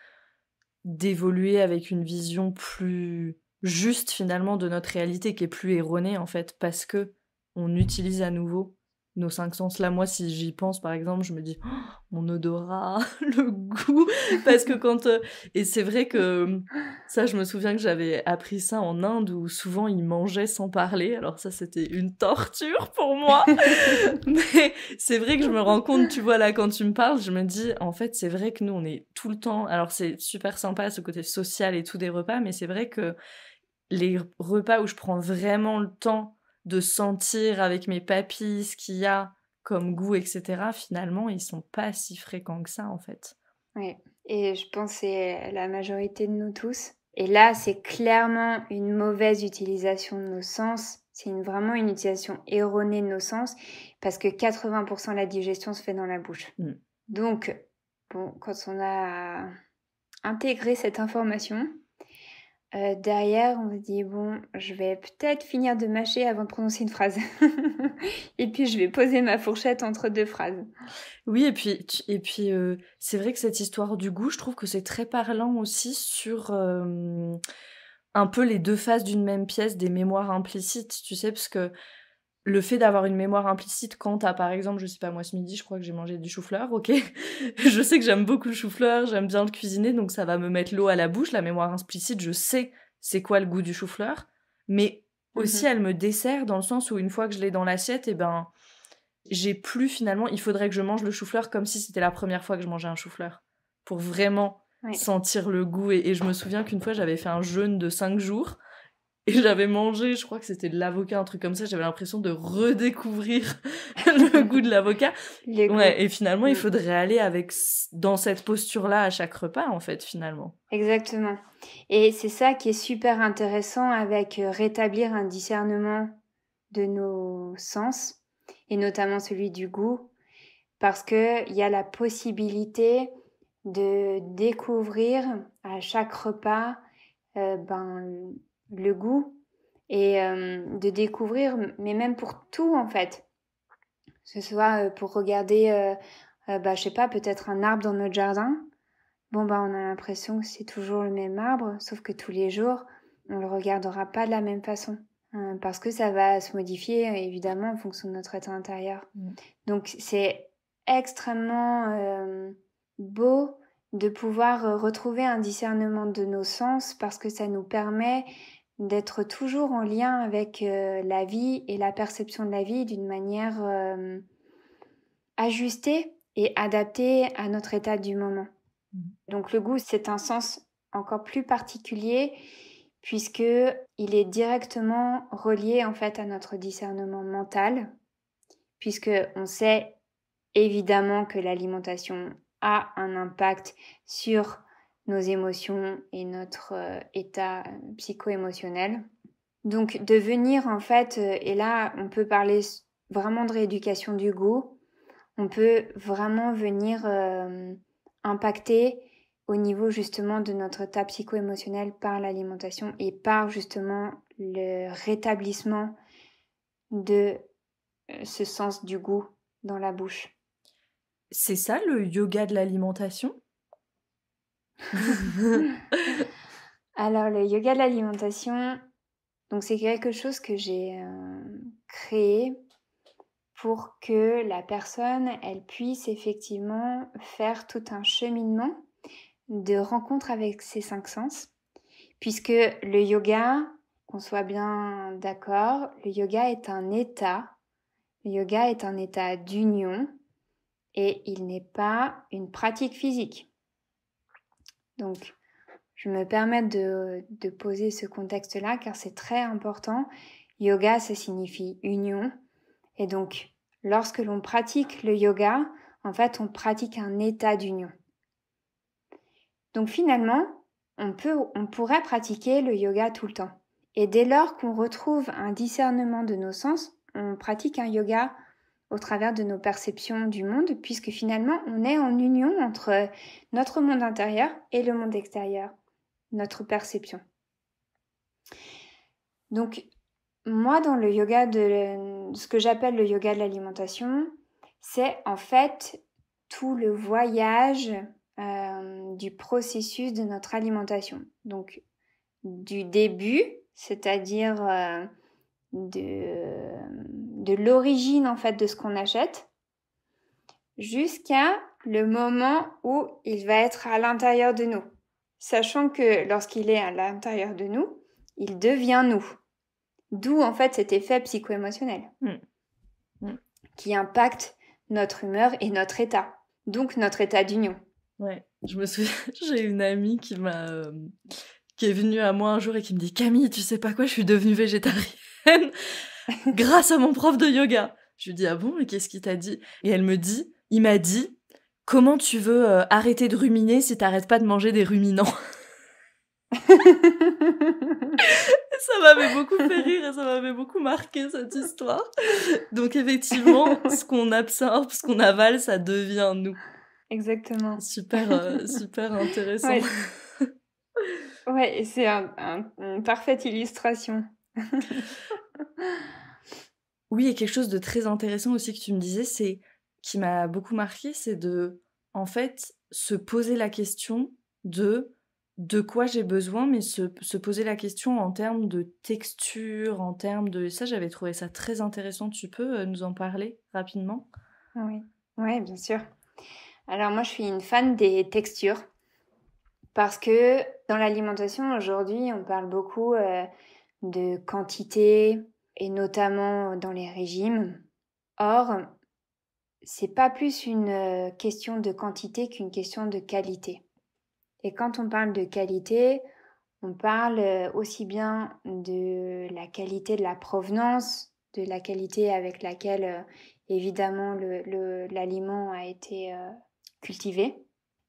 d'évoluer avec une vision plus juste finalement de notre réalité qui est plus erronée en fait parce que on utilise à nouveau nos cinq sens. Là, moi, si j'y pense, par exemple, je me dis oh, mon odorat, le goût, parce que quand euh, et c'est vrai que ça, je me souviens que j'avais appris ça en Inde où souvent ils mangeaient sans parler. Alors ça, c'était une torture pour moi. Mais c'est vrai que je me rends compte, tu vois là, quand tu me parles, je me dis en fait, c'est vrai que nous, on est tout le temps. Alors c'est super sympa ce côté social et tout des repas, mais c'est vrai que les repas où je prends vraiment le temps de sentir avec mes papilles ce qu'il y a comme goût, etc., finalement, ils sont pas si fréquents que ça, en fait. Oui, et je pense que c'est la majorité de nous tous. Et là, c'est clairement une mauvaise utilisation de nos sens. C'est vraiment une utilisation erronée de nos sens, parce que 80% de la digestion se fait dans la bouche. Mm. Donc, bon, quand on a intégré cette information, euh, derrière, on se dit, bon, je vais peut-être finir de mâcher avant de prononcer une phrase. et puis, je vais poser ma fourchette entre deux phrases. Oui, et puis, et puis euh, c'est vrai que cette histoire du goût, je trouve que c'est très parlant aussi sur euh, un peu les deux faces d'une même pièce des mémoires implicites, tu sais, parce que le fait d'avoir une mémoire implicite quant à, par exemple, je sais pas, moi ce midi, je crois que j'ai mangé du chou-fleur, ok. je sais que j'aime beaucoup le chou-fleur, j'aime bien le cuisiner, donc ça va me mettre l'eau à la bouche. La mémoire implicite, je sais c'est quoi le goût du chou-fleur, mais mm-hmm. aussi elle me dessert dans le sens où une fois que je l'ai dans l'assiette, et eh ben j'ai plus finalement, il faudrait que je mange le chou-fleur comme si c'était la première fois que je mangeais un chou-fleur pour vraiment sentir le goût. Et, et je me souviens qu'une fois j'avais fait un jeûne de 5 jours et j'avais mangé, je crois que c'était de l'avocat, un truc comme ça. J'avais l'impression de redécouvrir le mm. goût de l'avocat. Ouais, et finalement, il mm. faudrait aller avec dans cette posture-là à chaque repas, en fait, finalement. Exactement. Et c'est ça qui est super intéressant avec euh, rétablir un discernement de nos sens, et notamment celui du goût, parce qu'il y a la possibilité de découvrir à chaque repas euh, ben, le goût et euh, de découvrir, mais même pour tout en fait. ce soit euh, pour regarder, je euh, bah, je sais pas, peut-être un arbre dans notre jardin. Bon, bah, on a l'impression que c'est toujours le même arbre, sauf que tous les jours, on le regardera pas de la même façon. Hein, parce que ça va se modifier évidemment en fonction de notre état intérieur. Mmh. Donc c'est extrêmement beau de pouvoir retrouver un discernement de nos sens parce que ça nous permet d'être toujours en lien avec euh, la vie et la perception de la vie d'une manière euh, ajustée et adaptée à notre état du moment. Mmh. Donc le goût, c'est un sens encore plus particulier puisque il est directement relié en fait à notre discernement mental puisque on sait évidemment que l'alimentation a un impact sur nos émotions et notre euh, état euh, psycho-émotionnel. Donc de venir en fait, euh, et là on peut parler vraiment de rééducation du goût, on peut vraiment venir impacter au niveau justement de notre état psycho-émotionnel par l'alimentation et par justement le rétablissement de ce sens du goût dans la bouche. C'est ça le yoga de l'alimentation Alors, le yoga de l'alimentation, donc c'est quelque chose que j'ai euh, créé pour que la personne, elle puisse effectivement faire tout un cheminement de rencontre avec ses cinq sens, puisque le yoga, qu'on soit bien d'accord, le yoga est un état, le yoga est un état d'union et il n'est pas une pratique physique. Donc, je me permets de, poser ce contexte-là car c'est très important. Yoga, ça signifie union. Et donc, lorsque l'on pratique le yoga, en fait, on pratique un état d'union. Donc finalement, on, peut, on pourrait pratiquer le yoga tout le temps. Et dès lors qu'on retrouve un discernement de nos sens, on pratique un yoga au travers de nos perceptions du monde, puisque finalement on est en union entre notre monde intérieur et le monde extérieur, notre perception. Donc moi dans le yoga de ce que j'appelle le yoga de l'alimentation, c'est en fait tout le voyage euh, du processus de notre alimentation. Donc du début, c'est-à-dire euh, de de l'origine en fait de ce qu'on achète jusqu'à le moment où il va être à l'intérieur de nous. Sachant que lorsqu'il est à l'intérieur de nous, il devient nous. D'où en fait cet effet psycho-émotionnel hmm. Hmm. qui impacte notre humeur et notre état. Donc notre état d'union. Ouais, je me souviens, j'ai une amie qui m'a euh, qui est venue à moi un jour et qui me dit Camille, tu sais pas quoi, je suis devenue végétarienne. grâce à mon prof de yoga. Je lui dis ah bon, mais qu'est-ce qu'il t'a dit Et elle me dit, il m'a dit, comment tu veux euh, arrêter de ruminer si t'arrêtes pas de manger des ruminants ça m'avait beaucoup fait rire et ça m'avait beaucoup marqué cette histoire. Donc effectivement, ce qu'on absorbe, ce qu'on avale, ça devient nous. Exactement. Super, euh, super intéressant. Ouais, c'est une parfaite illustration oui, et quelque chose de très intéressant aussi que tu me disais, c'est qui m'a beaucoup marqué, c'est de, en fait, se poser la question de de quoi j'ai besoin, mais se, se, poser la question en termes de texture, en termes de... Ça, j'avais trouvé ça très intéressant. Tu peux euh, nous en parler rapidement Oui, ouais, bien sûr. Alors moi, je suis une fan des textures, parce que dans l'alimentation, aujourd'hui, on parle beaucoup... Euh, de quantité et notamment dans les régimes. Or, c'est pas plus une euh, question de quantité qu'une question de qualité. Et quand on parle de qualité, on parle euh, aussi bien de la qualité de la provenance, de la qualité avec laquelle euh, évidemment l'aliment a été cultivé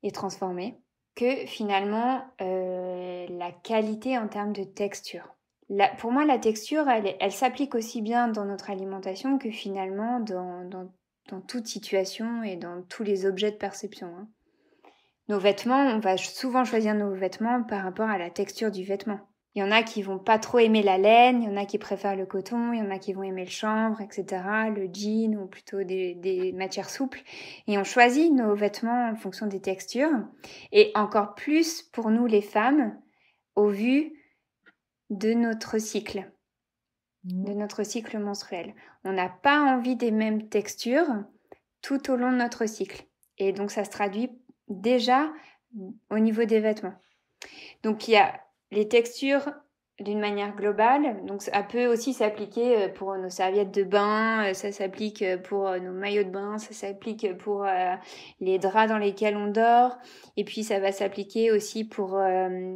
et transformé, que finalement la qualité en termes de texture pour moi, la texture, elle, s'applique aussi bien dans notre alimentation que finalement dans, toute situation et dans tous les objets de perception. Hein. Nos vêtements, on va souvent choisir nos vêtements par rapport à la texture du vêtement. Il y en a qui vont pas trop aimer la laine, il y en a qui préfèrent le coton, il y en a qui vont aimer le chanvre, etc., le jean ou plutôt des, des matières souples. Et on choisit nos vêtements en fonction des textures. Et encore plus pour nous les femmes, au vu de notre cycle, de mm. notre cycle menstruel. On n'a pas envie des mêmes textures tout au long de notre cycle. Et donc ça se traduit déjà au niveau des vêtements. Donc il y a les textures d'une manière globale. Donc ça peut aussi s'appliquer euh, pour nos serviettes de bain, euh, ça s'applique euh, pour nos maillots de bain, ça s'applique pour les draps dans lesquels on dort, et puis ça va s'appliquer aussi pour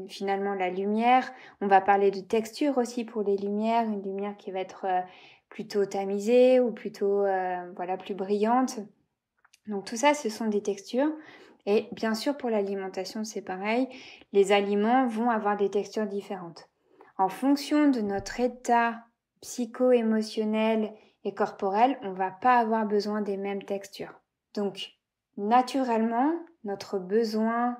finalement la lumière. On va parler de texture aussi pour les lumières, une lumière qui va être plutôt tamisée ou plutôt voilà plus brillante. Donc tout ça, ce sont des textures. Et bien sûr, pour l'alimentation, c'est pareil. Les aliments vont avoir des textures différentes en fonction de notre état psycho-émotionnel et corporel, on va pas avoir besoin des mêmes textures. Donc, naturellement, notre besoin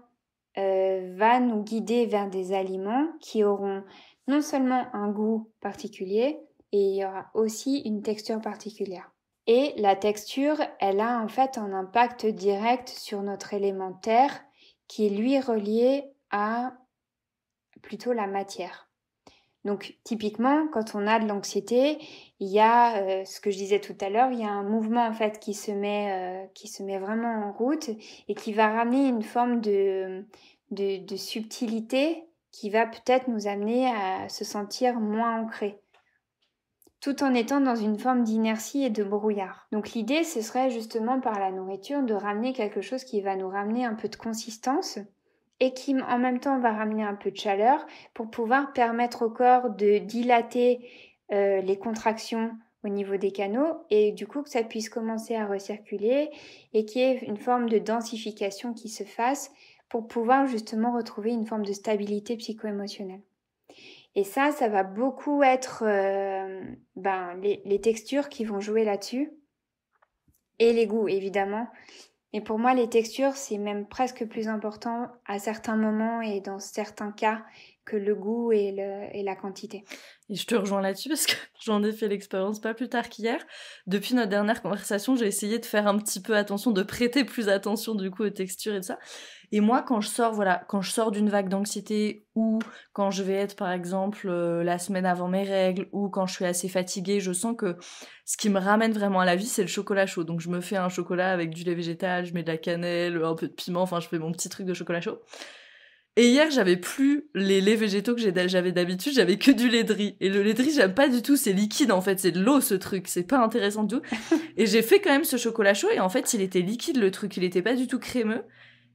euh, va nous guider vers des aliments qui auront non seulement un goût particulier, et il y aura aussi une texture particulière. Et la texture, elle a en fait un impact direct sur notre élémentaire qui est lui relié à plutôt la matière. Donc typiquement, quand on a de l'anxiété, il y a euh, ce que je disais tout à l'heure, il y a un mouvement en fait qui se met, euh, qui se met vraiment en route et qui va ramener une forme de, de, de subtilité qui va peut-être nous amener à se sentir moins ancré, tout en étant dans une forme d'inertie et de brouillard. Donc l'idée, ce serait justement par la nourriture de ramener quelque chose qui va nous ramener un peu de consistance et qui en même temps va ramener un peu de chaleur pour pouvoir permettre au corps de dilater euh, les contractions au niveau des canaux et du coup que ça puisse commencer à recirculer et qu'il y ait une forme de densification qui se fasse pour pouvoir justement retrouver une forme de stabilité psycho-émotionnelle. Et ça, ça va beaucoup être euh, ben, les, les, textures qui vont jouer là-dessus et les goûts évidemment et pour moi, les textures, c'est même presque plus important à certains moments et dans certains cas que le goût et, et la quantité. Et je te rejoins là-dessus parce que j'en ai fait l'expérience pas plus tard qu'hier. Depuis notre dernière conversation, j'ai essayé de faire un petit peu attention, de prêter plus attention du coup aux textures et tout ça. Et moi, quand je sors, voilà, quand je sors d'une vague d'anxiété ou quand je vais être, par exemple, euh, la semaine avant mes règles ou quand je suis assez fatiguée, je sens que ce qui me ramène vraiment à la vie, c'est le chocolat chaud. Donc, je me fais un chocolat avec du lait végétal, je mets de la cannelle, un peu de piment, enfin, je fais mon petit truc de chocolat chaud. Et hier, j'avais plus les laits végétaux que j'avais d'habitude, j'avais que du lait de riz. Et le lait de riz, j'aime pas du tout, c'est liquide en fait, c'est de l'eau ce truc, c'est pas intéressant du tout. Et j'ai fait quand même ce chocolat chaud et en fait, il était liquide le truc, il était pas du tout crémeux.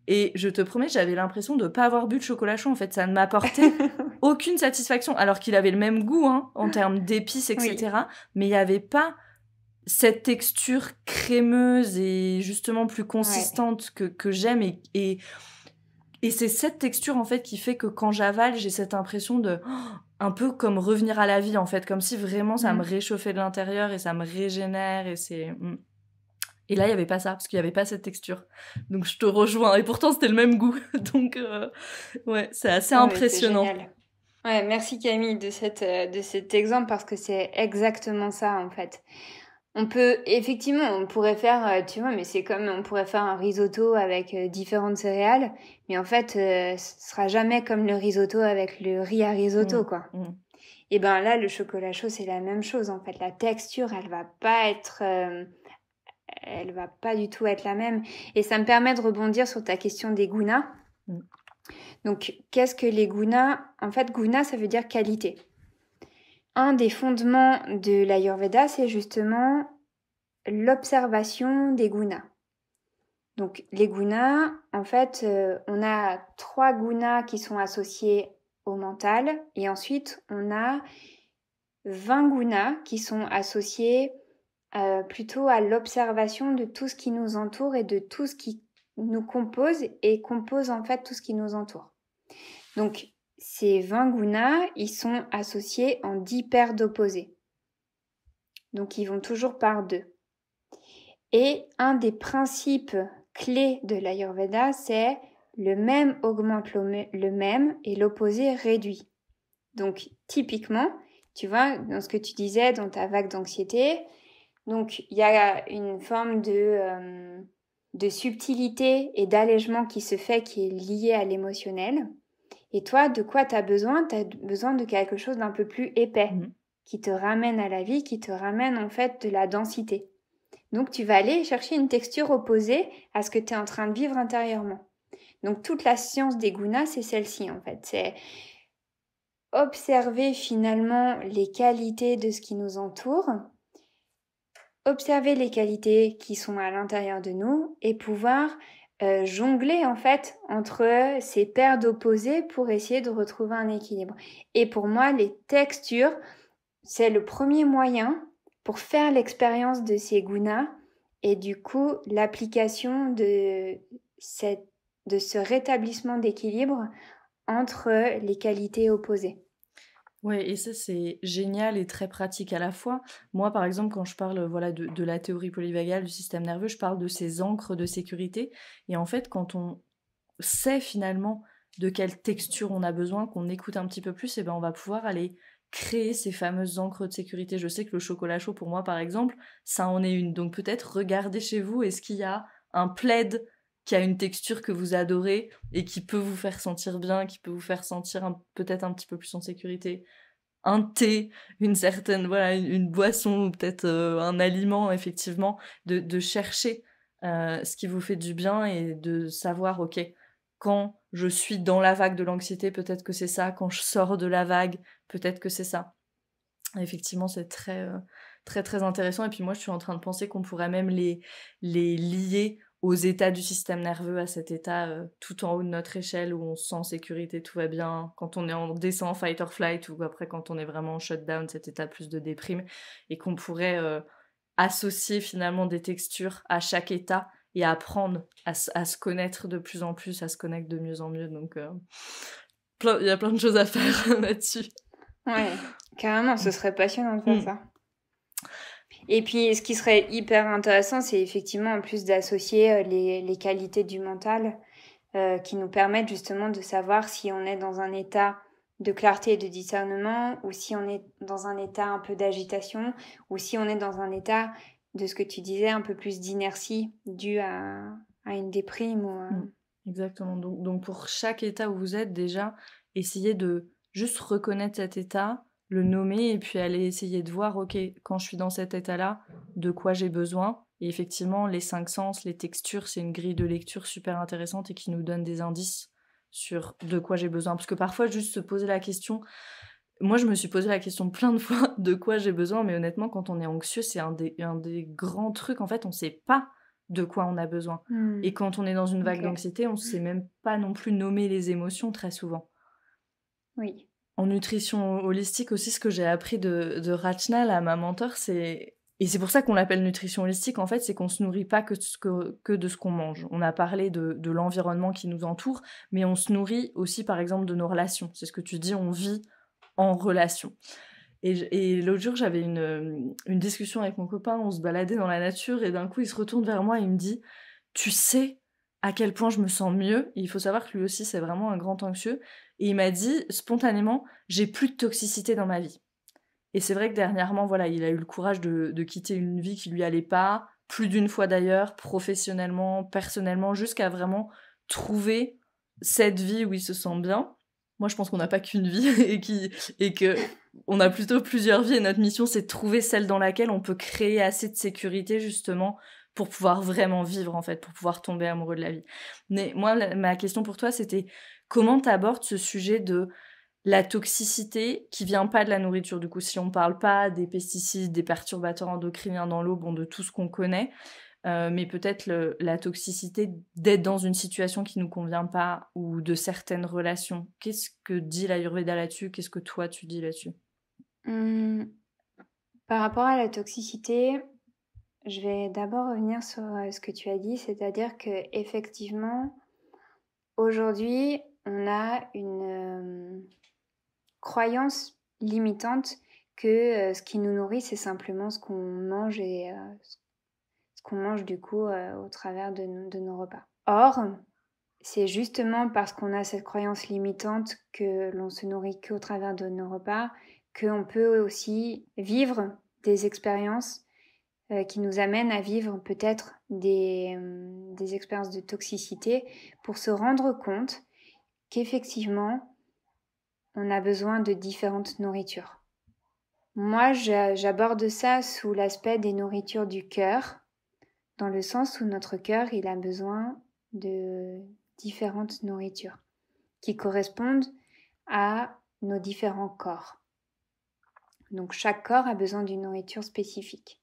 Et je te promets, j'avais l'impression de ne pas avoir bu de chocolat chaud. En fait, ça ne m'apportait aucune satisfaction, alors qu'il avait le même goût hein, en termes d'épices, etc. Mais il n'y avait pas cette texture crémeuse et justement plus consistante que, j'aime. Et, et, c'est cette texture, en fait, qui fait que quand j'avale, j'ai cette impression de... Oh, un peu comme revenir à la vie, en fait. Comme si vraiment ça me mmh. réchauffait de l'intérieur et ça me régénère et c'est... Mmh. Et là, il n'y avait pas ça, parce qu'il n'y avait pas cette texture. Donc je te rejoins. Et pourtant, c'était le même goût. Donc, euh, ouais, c'est assez impressionnant. Ouais, merci Camille de, cette, euh, de cet exemple, parce que c'est exactement ça, en fait. On peut, effectivement, on pourrait faire, euh, tu vois, mais c'est comme on pourrait faire un risotto avec euh, différentes céréales, mais en fait, ce ce sera jamais comme le risotto avec le riz à risotto, mm, quoi. Mm. Et eh ben là, le chocolat chaud, c'est la même chose, en fait. La texture, elle va pas être elle va pas du tout être la même. Et ça me permet de rebondir sur ta question des gunas. Mm. Donc, qu'est-ce que les gunas En fait, guna, ça veut dire qualité. Un des fondements de l'Ayurveda, c'est justement l'observation des gunas. Donc, les gunas, en fait, euh, on a trois gunas qui sont associés au mental, et ensuite, on a 20 gunas qui sont associés euh, plutôt à l'observation de tout ce qui nous entoure et de tout ce qui nous compose et compose en fait tout ce qui nous entoure. Donc ces 20 gunas, ils sont associés en 10 paires d'opposés. Donc ils vont toujours par deux. Et un des principes clés de l'Ayurveda, c'est le même augmente le même et l'opposé réduit. Donc typiquement, tu vois, dans ce que tu disais dans ta vague d'anxiété, donc il y a une forme de, euh, de subtilité et d'allègement qui se fait qui est lié à l'émotionnel. Et toi, de quoi tu as besoin Tu as besoin de quelque chose d'un peu plus épais, mhm. qui te ramène à la vie, qui te ramène en fait de la densité. Donc tu vas aller chercher une texture opposée à ce que tu es en train de vivre intérieurement. Donc toute la science des gunas, c'est celle-ci en fait. C'est observer finalement les qualités de ce qui nous entoure observer les qualités qui sont à l'intérieur de nous et pouvoir euh, jongler en fait entre ces paires d'opposés pour essayer de retrouver un équilibre. Et pour moi, les textures, c'est le premier moyen pour faire l'expérience de ces gunas et du coup l'application de, de ce rétablissement d'équilibre entre les qualités opposées. Oui, et ça, c'est génial et très pratique à la fois. Moi, par exemple, quand je parle voilà, de, la théorie polyvagale du système nerveux, je parle de ces encres de sécurité. Et en fait, quand on sait finalement de quelle texture on a besoin, qu'on écoute un petit peu plus, et eh ben, on va pouvoir aller créer ces fameuses encres de sécurité. Je sais que le chocolat chaud, pour moi, par exemple, ça en est une. Donc peut-être regardez chez vous, est-ce qu'il y a un plaid qui a une texture que vous adorez et qui peut vous faire sentir bien, qui peut vous faire sentir peut-être un petit peu plus en sécurité. Un thé, une certaine, voilà, une, boisson, peut-être euh, un aliment, effectivement, de, chercher euh, ce qui vous fait du bien et de savoir, ok, quand je suis dans la vague de l'anxiété, peut-être que c'est ça, quand je sors de la vague, peut-être que c'est ça. Effectivement, c'est très, euh, très, très intéressant. Et puis moi, je suis en train de penser qu'on pourrait même les, les lier aux états du système nerveux, à cet état euh, tout en haut de notre échelle où on se sent en sécurité, tout va bien. Quand on est en descend, fight or flight, ou après quand on est vraiment en shutdown, cet état plus de déprime, et qu'on pourrait euh, associer finalement des textures à chaque état et apprendre à, se connaître de plus en plus, à se connecter de mieux en mieux. Donc, euh, il y a plein de choses à faire là-dessus. Ouais, carrément, ce serait passionnant de faire mm. ça. Et puis, ce qui serait hyper intéressant, c'est effectivement en plus d'associer euh, les, qualités du mental euh, qui nous permettent justement de savoir si on est dans un état de clarté et de discernement ou si on est dans un état un peu d'agitation ou si on est dans un état de ce que tu disais un peu plus d'inertie due à, à, une déprime. Mm. Exactement. Donc, donc, pour chaque état où vous êtes déjà, essayez de juste reconnaître cet état, le nommer et puis aller essayer de voir, OK, quand je suis dans cet état-là, de quoi j'ai besoin. Et effectivement, les cinq sens, les textures, c'est une grille de lecture super intéressante et qui nous donne des indices sur de quoi j'ai besoin. Parce que parfois, juste se poser la question, moi je me suis posé la question plein de fois de quoi j'ai besoin, mais honnêtement, quand on est anxieux, c'est un des, grands trucs. En fait, on sait pas de quoi on a besoin. Hmm. Et quand on est dans une vague d'anxiété, on ne sait hmm. même pas non plus nommer les émotions très souvent. Oui. En nutrition holistique aussi, ce que j'ai appris de, de Rachna, ma mentor, c'est et c'est pour ça qu'on l'appelle nutrition holistique, en fait, c'est qu'on ne se nourrit pas que de ce, que, que de ce qu'on mange. On a parlé de, l'environnement qui nous entoure, mais on se nourrit aussi, par exemple, de nos relations. C'est ce que tu dis, on vit en relation. Et, et l'autre jour, j'avais une, une discussion avec mon copain, on se baladait dans la nature, et d'un coup, il se retourne vers moi et il me dit, tu sais à quel point je me sens mieux. il faut savoir que lui aussi, c'est vraiment un grand anxieux. Et il m'a dit spontanément, j'ai plus de toxicité dans ma vie. Et c'est vrai que dernièrement, voilà, il a eu le courage de, quitter une vie qui lui allait pas, plus d'une fois d'ailleurs, professionnellement, personnellement, jusqu'à vraiment trouver cette vie où il se sent bien. Moi, je pense qu'on n'a pas qu'une vie et, qui, que on a plutôt plusieurs vies et notre mission, c'est de trouver celle dans laquelle on peut créer assez de sécurité justement pour pouvoir vraiment vivre en fait, pour pouvoir tomber amoureux de la vie. Mais moi, ma question pour toi, c'était comment tu abordes ce sujet de la toxicité qui vient pas de la nourriture du coup si on parle pas des pesticides des perturbateurs endocriniens dans l'eau bon de tout ce qu'on connaît euh, mais peut-être la toxicité d'être dans une situation qui nous convient pas ou de certaines relations qu'est-ce que dit Yurveda là-dessus qu'est-ce que toi tu dis là-dessus mmh. par rapport à la toxicité je vais d'abord revenir sur euh, ce que tu as dit, c'est-à-dire que effectivement, aujourd'hui, on a une euh, croyance limitante que euh, ce qui nous nourrit, c'est simplement ce qu'on mange et ce qu'on mange du coup au travers de, de, nos repas. Or, c'est justement parce qu'on a cette croyance limitante que l'on se nourrit qu'au travers de nos repas qu'on peut aussi vivre des expériences euh, qui nous amène à vivre peut-être des, euh, des, expériences de toxicité pour se rendre compte qu'effectivement, on a besoin de différentes nourritures. Moi, j'aborde ça sous l'aspect des nourritures du cœur, dans le sens où notre cœur, il a besoin de différentes nourritures qui correspondent à nos différents corps. Donc chaque corps a besoin d'une nourriture spécifique.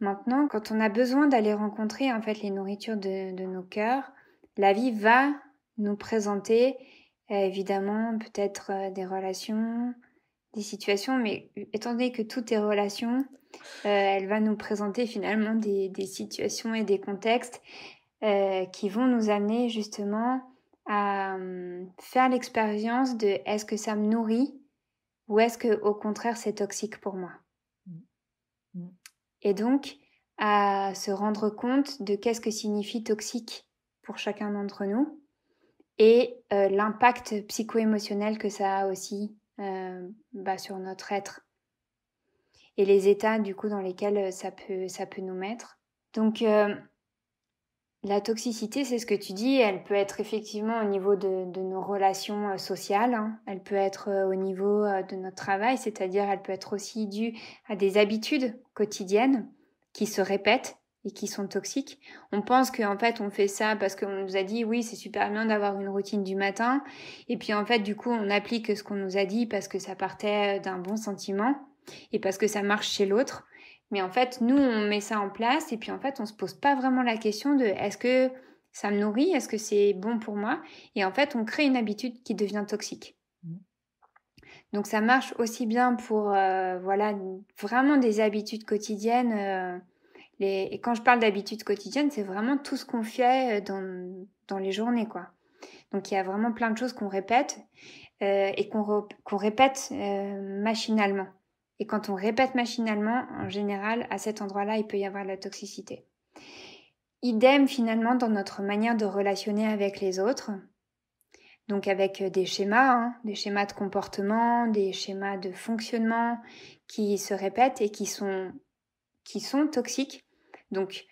Maintenant, quand on a besoin d'aller rencontrer en fait les nourritures de, de, nos cœurs, la vie va nous présenter euh, évidemment peut-être euh, des relations, des situations, mais étant donné que tout est relation, euh, elle va nous présenter finalement des, des situations et des contextes euh, qui vont nous amener justement à hum, faire l'expérience de est-ce que ça me nourrit ou est-ce que au contraire c'est toxique pour moi et donc à se rendre compte de qu'est-ce que signifie toxique pour chacun d'entre nous et euh, l'impact psycho-émotionnel que ça a aussi euh, bah, sur notre être et les états du coup dans lesquels euh, ça peut, ça peut nous mettre. Donc la toxicité, c'est ce que tu dis, elle peut être effectivement au niveau de, nos relations euh, sociales, hein. elle peut être euh, au niveau euh, de notre travail, c'est-à-dire elle peut être aussi due à des habitudes quotidiennes qui se répètent et qui sont toxiques. On pense qu'en fait on fait ça parce qu'on nous a dit oui c'est super bien d'avoir une routine du matin et puis en fait du coup on applique ce qu'on nous a dit parce que ça partait d'un bon sentiment et parce que ça marche chez l'autre mais en fait, nous, on met ça en place et puis en fait, on se pose pas vraiment la question de est-ce que ça me nourrit, est-ce que c'est bon pour moi Et en fait, on crée une habitude qui devient toxique. Mmh. Donc ça marche aussi bien pour euh, voilà vraiment des habitudes quotidiennes. Euh, et quand je parle d'habitudes quotidiennes, c'est vraiment tout ce qu'on fait euh, dans, dans les journées quoi. Donc il y a vraiment plein de choses qu'on répète et qu'on répète machinalement. Et quand on répète machinalement, en général, à cet endroit-là, il peut y avoir de la toxicité. Idem finalement dans notre manière de relationner avec les autres, donc avec euh, des schémas, hein, des schémas de comportement, des schémas de fonctionnement qui se répètent et qui sont, qui sont toxiques. Donc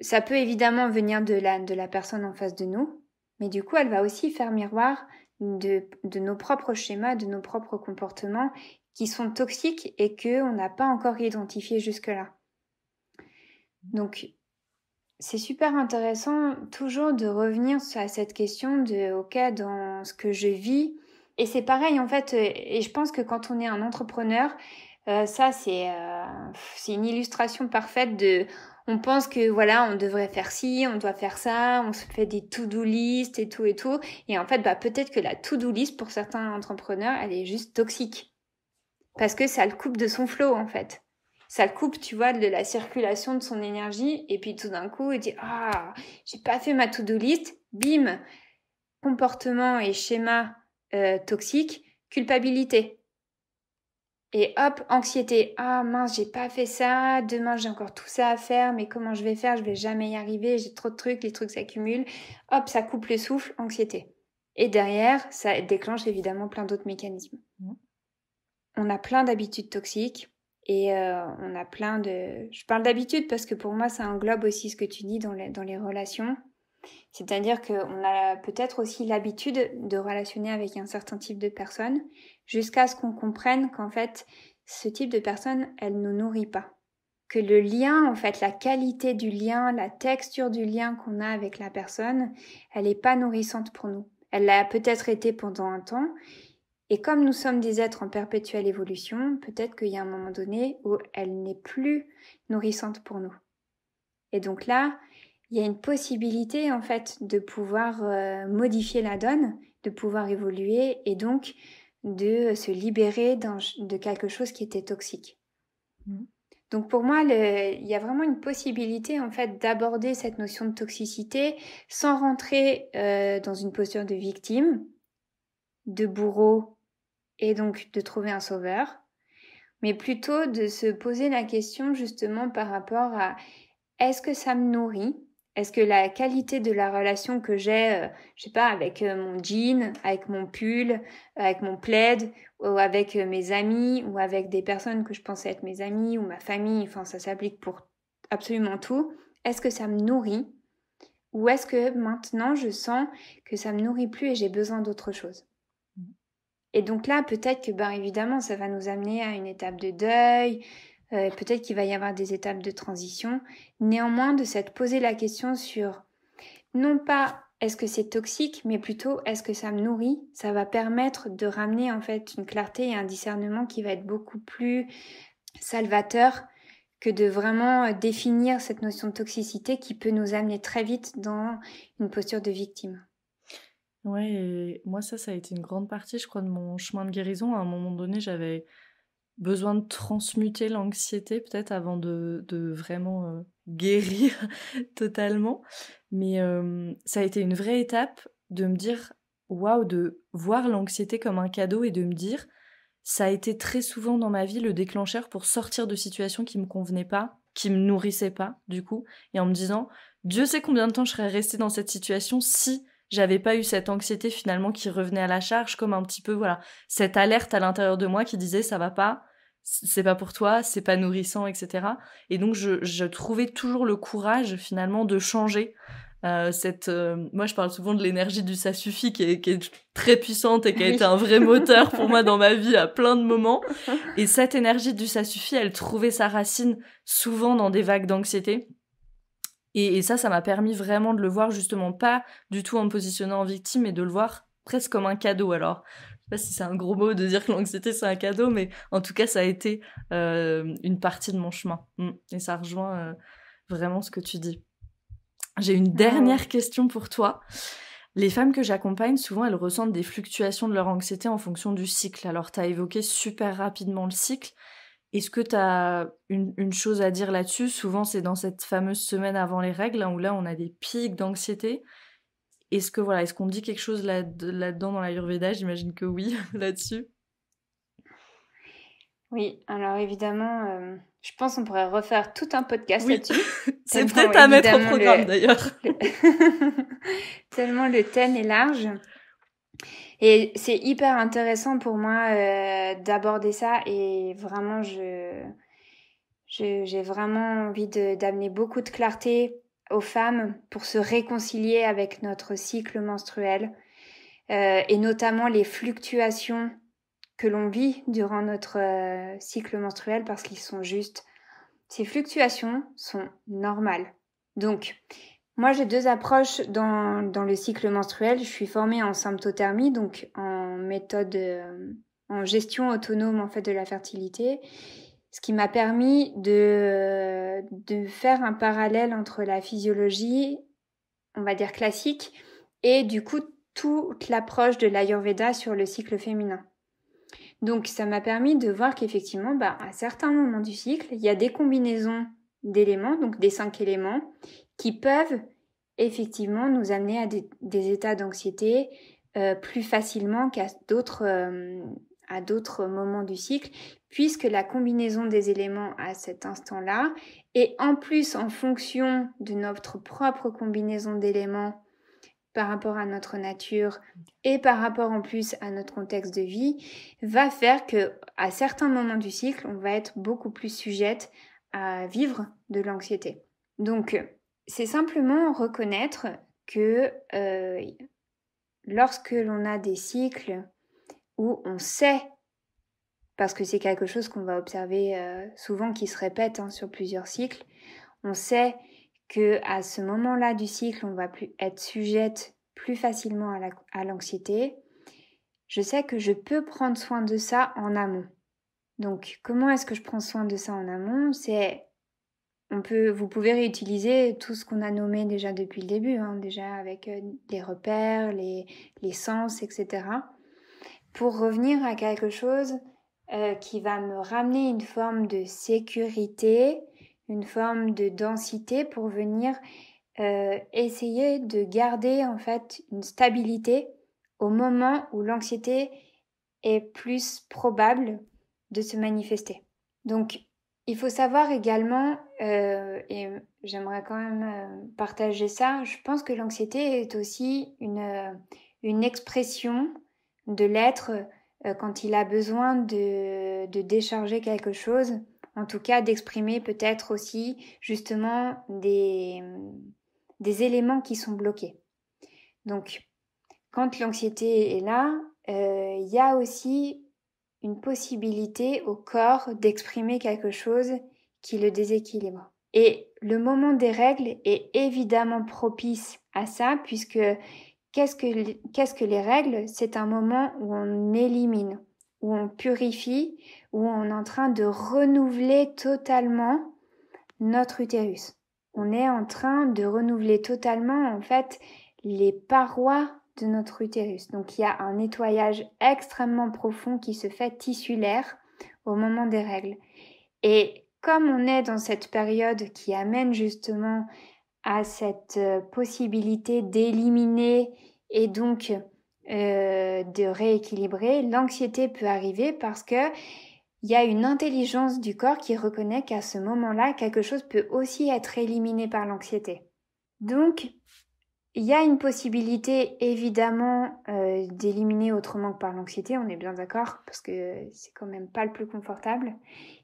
ça peut évidemment venir de la, de la personne en face de nous, mais du coup elle va aussi faire miroir de, de nos propres schémas, de nos propres comportements sont toxiques et que on n'a pas encore identifié jusque-là. Donc, c'est super intéressant toujours de revenir à cette question de, OK, dans ce que je vis, et c'est pareil en fait, euh, et je pense que quand on est un entrepreneur, euh, ça euh, c'est une illustration parfaite de on pense que voilà, on devrait faire ci, on doit faire ça, on se fait des to-do list et tout et tout. Et en fait, bah, peut-être que la to-do list pour certains entrepreneurs, elle est juste toxique parce que ça le coupe de son flot en fait. Ça le coupe, tu vois, de la circulation de son énergie. Et puis tout d'un coup, il dit Ah, j'ai pas fait ma to-do list. Bim Comportement et schéma euh, toxique, culpabilité. Et hop, anxiété. Ah mince, j'ai pas fait ça. Demain, j'ai encore tout ça à faire. Mais comment je vais faire Je vais jamais y arriver. J'ai trop de trucs. Les trucs s'accumulent. Hop, ça coupe le souffle. Anxiété. Et derrière, ça déclenche évidemment plein d'autres mécanismes. Mmh on a plein d'habitudes toxiques et euh, on a plein de... Je parle d'habitudes parce que pour moi, ça englobe aussi ce que tu dis dans dans les relations. C'est-à-dire qu'on a peut-être aussi l'habitude de relationner avec un certain type de personne jusqu'à ce qu'on comprenne qu'en fait, ce type de personne, elle ne nous nourrit pas. Que le lien, en fait, la qualité du lien, la texture du lien qu'on a avec la personne, elle n'est pas nourrissante pour nous. Elle l'a peut-être été pendant un temps, et comme nous sommes des êtres en perpétuelle évolution, peut-être qu'il y a un moment donné où elle n'est plus nourrissante pour nous. Et donc là, il y a une possibilité en fait de pouvoir euh, modifier la donne, de pouvoir évoluer et donc de se libérer de quelque chose qui était toxique. Mmh. Donc pour moi, il y a vraiment une possibilité en fait d'aborder cette notion de toxicité sans rentrer euh, dans une posture de victime, de bourreau et donc de trouver un sauveur, mais plutôt de se poser la question justement par rapport à est-ce que ça me nourrit Est-ce que la qualité de la relation que j'ai, je euh, je sais pas, avec euh, mon jean, avec mon pull, avec mon plaid, ou avec euh, mes amis, ou avec des personnes que je pensais être mes amis, ou ma famille, enfin ça s'applique pour absolument tout, est-ce que ça me nourrit Ou est-ce que maintenant je sens que ça me nourrit plus et j'ai besoin d'autre chose et donc là, peut-être que, ben, évidemment, ça va nous amener à une étape de deuil, euh, peut-être qu'il va y avoir des étapes de transition. Néanmoins, de se poser la question sur, non pas est-ce que c'est toxique, mais plutôt est-ce que ça me nourrit Ça va permettre de ramener en fait une clarté et un discernement qui va être beaucoup plus salvateur que de vraiment euh, définir cette notion de toxicité qui peut nous amener très vite dans une posture de victime. Ouais moi ça, ça a été une grande partie, je crois, de mon chemin de guérison. À un moment donné, j'avais besoin de transmuter l'anxiété peut-être avant de, vraiment guérir totalement. Mais ça a été une vraie étape de me dire, waouh, de voir l'anxiété comme un cadeau et de me dire, ça a été très souvent dans ma vie le déclencheur pour sortir de situations qui me convenaient pas, qui me nourrissaient pas, du coup, et en me disant, Dieu sait combien de temps je serais restée dans cette situation si j'avais pas eu cette anxiété finalement qui revenait à la charge, comme un petit peu, voilà, cette alerte à l'intérieur de moi qui disait ça va pas, c'est pas pour toi, c'est pas nourrissant, etc. Et donc, je, je, trouvais toujours le courage finalement de changer. Euh, cette, euh, moi, je parle souvent de l'énergie du ça suffit qui est, très puissante et qui a été un vrai moteur pour moi dans ma vie à plein de moments. Et cette énergie du ça suffit, elle trouvait sa racine souvent dans des vagues d'anxiété. Et, ça, ça m'a permis vraiment de le voir justement pas du tout en positionnant en victime, mais de le voir presque comme un cadeau. Alors, je sais pas si c'est un gros mot de dire que l'anxiété c'est un cadeau, mais en tout cas, ça a été euh, une partie de mon chemin. Mmh. Et ça rejoint euh, vraiment ce que tu dis. J'ai une ah dernière question pour toi. Les femmes que j'accompagne, souvent, elles ressentent des fluctuations de leur anxiété en fonction du cycle. Alors, tu as évoqué super rapidement le cycle, est-ce que tu as une, chose à dire là-dessus Souvent, c'est dans cette fameuse semaine avant les règles, hein, où là, on a des pics d'anxiété. Est-ce que voilà, est-ce qu'on dit quelque chose là-dedans dans dans l'Ayurveda J'imagine que oui, là-dessus. Oui, alors évidemment, euh, je pense qu'on pourrait refaire tout un podcast là-dessus. c'est peut-être à mettre au programme d'ailleurs. tellement le thème est large. Et c'est hyper intéressant pour moi euh, d'aborder ça et vraiment, je, j'ai vraiment envie d'amener beaucoup de clarté aux femmes pour se réconcilier avec notre cycle menstruel euh, et notamment les fluctuations que l'on vit durant notre euh, cycle menstruel parce qu'ils sont justes. Ces fluctuations sont normales. Donc, moi, j'ai deux approches dans, le cycle menstruel. Je suis formée en symptothermie, donc en méthode, euh, en gestion autonome en fait de la fertilité, ce qui m'a permis de, de faire un parallèle entre la physiologie, on va dire classique, et du coup toute l'approche de l'Ayurveda sur le cycle féminin. Donc ça m'a permis de voir qu'effectivement, bah, à certains moments du cycle, il y a des combinaisons d'éléments, donc des cinq éléments, qui peuvent effectivement nous amener à des, états d'anxiété euh, plus facilement qu'à d'autres euh, à d'autres moments du cycle, puisque la combinaison des éléments à cet instant-là, et en plus en fonction de notre propre combinaison d'éléments par rapport à notre nature et par rapport en plus à notre contexte de vie, va faire que à certains moments du cycle, on va être beaucoup plus sujette à vivre de l'anxiété. Donc c'est simplement reconnaître que euh, lorsque l'on a des cycles où on sait, parce que c'est quelque chose qu'on va observer euh, souvent qui se répète hein, sur plusieurs cycles, on sait que à ce moment-là du cycle, on va plus être sujette plus facilement à l'anxiété. je sais que je peux prendre soin de ça en amont. Donc, comment est-ce que je prends soin de ça en amont C'est on peut, vous pouvez réutiliser tout ce qu'on a nommé déjà depuis le début, hein, déjà avec euh, les repères, les, les, sens, etc. Pour revenir à quelque chose euh, qui va me ramener une forme de sécurité, une forme de densité pour venir euh, essayer de garder en fait une stabilité au moment où l'anxiété est plus probable de se manifester. Donc il faut savoir également, euh, et j'aimerais quand même euh, partager ça, je pense que l'anxiété est aussi une, euh, une expression de l'être quand il a besoin de, de, décharger quelque chose, en tout cas d'exprimer peut-être aussi justement des, des éléments qui sont bloqués. Donc, quand l'anxiété est là, il y a aussi une possibilité au corps d'exprimer quelque chose qui le déséquilibre. Et le moment des règles est évidemment propice à ça, puisque qu'est-ce que, qu'est-ce que les règles C'est un moment où on élimine, où on purifie, où on est en train de renouveler totalement notre utérus. On est en train de renouveler totalement, en fait, les parois de notre utérus. Donc il y a un nettoyage extrêmement profond qui se fait tissulaire au moment des règles. Et comme on est dans cette période qui amène justement à cette euh, possibilité d'éliminer et donc euh, de rééquilibrer, l'anxiété peut arriver parce que il y a une intelligence du corps qui reconnaît qu'à ce moment-là, quelque chose peut aussi être éliminé par l'anxiété. Donc, il y a une possibilité évidemment euh, d'éliminer autrement que par l'anxiété, on est bien d'accord, parce que c'est quand même pas le plus confortable.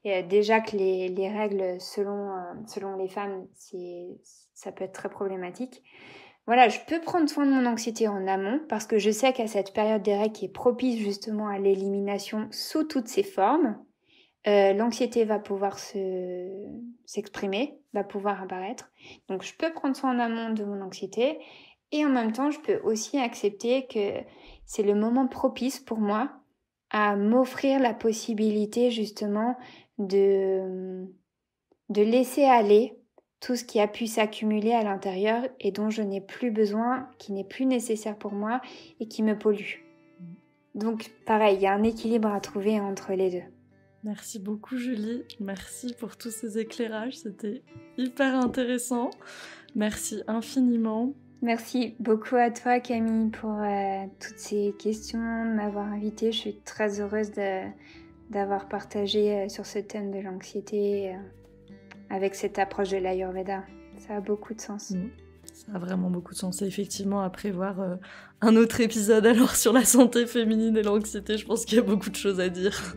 Euh, déjà que les, règles selon, euh, selon les femmes, ça peut être très problématique. Voilà, je peux prendre soin de mon anxiété en amont parce que je sais qu'à cette période des règles qui est propice justement à l'élimination sous toutes ses formes, euh, l'anxiété va pouvoir se, s'exprimer, va pouvoir apparaître. Donc je peux prendre soin en amont de mon anxiété et en même temps je peux aussi accepter que c'est le moment propice pour moi à m'offrir la possibilité justement de, de laisser aller tout ce qui a pu s'accumuler à l'intérieur et dont je n'ai plus besoin, qui n'est plus nécessaire pour moi et qui me pollue. Mmh. Donc pareil, il y a un équilibre à trouver entre les deux. Merci beaucoup Julie, merci pour tous ces éclairages, c'était hyper intéressant. Merci infiniment. Merci beaucoup à toi Camille pour euh, toutes ces questions, m'avoir invitée. Je suis très heureuse d'avoir partagé euh, sur ce thème de l'anxiété euh, avec cette approche de l'Ayurveda. Ça a beaucoup de sens. Mm. Ça a vraiment beaucoup de sens. Et effectivement, à prévoir un autre épisode alors sur la santé féminine et l'anxiété, je pense qu'il y a beaucoup de choses à dire.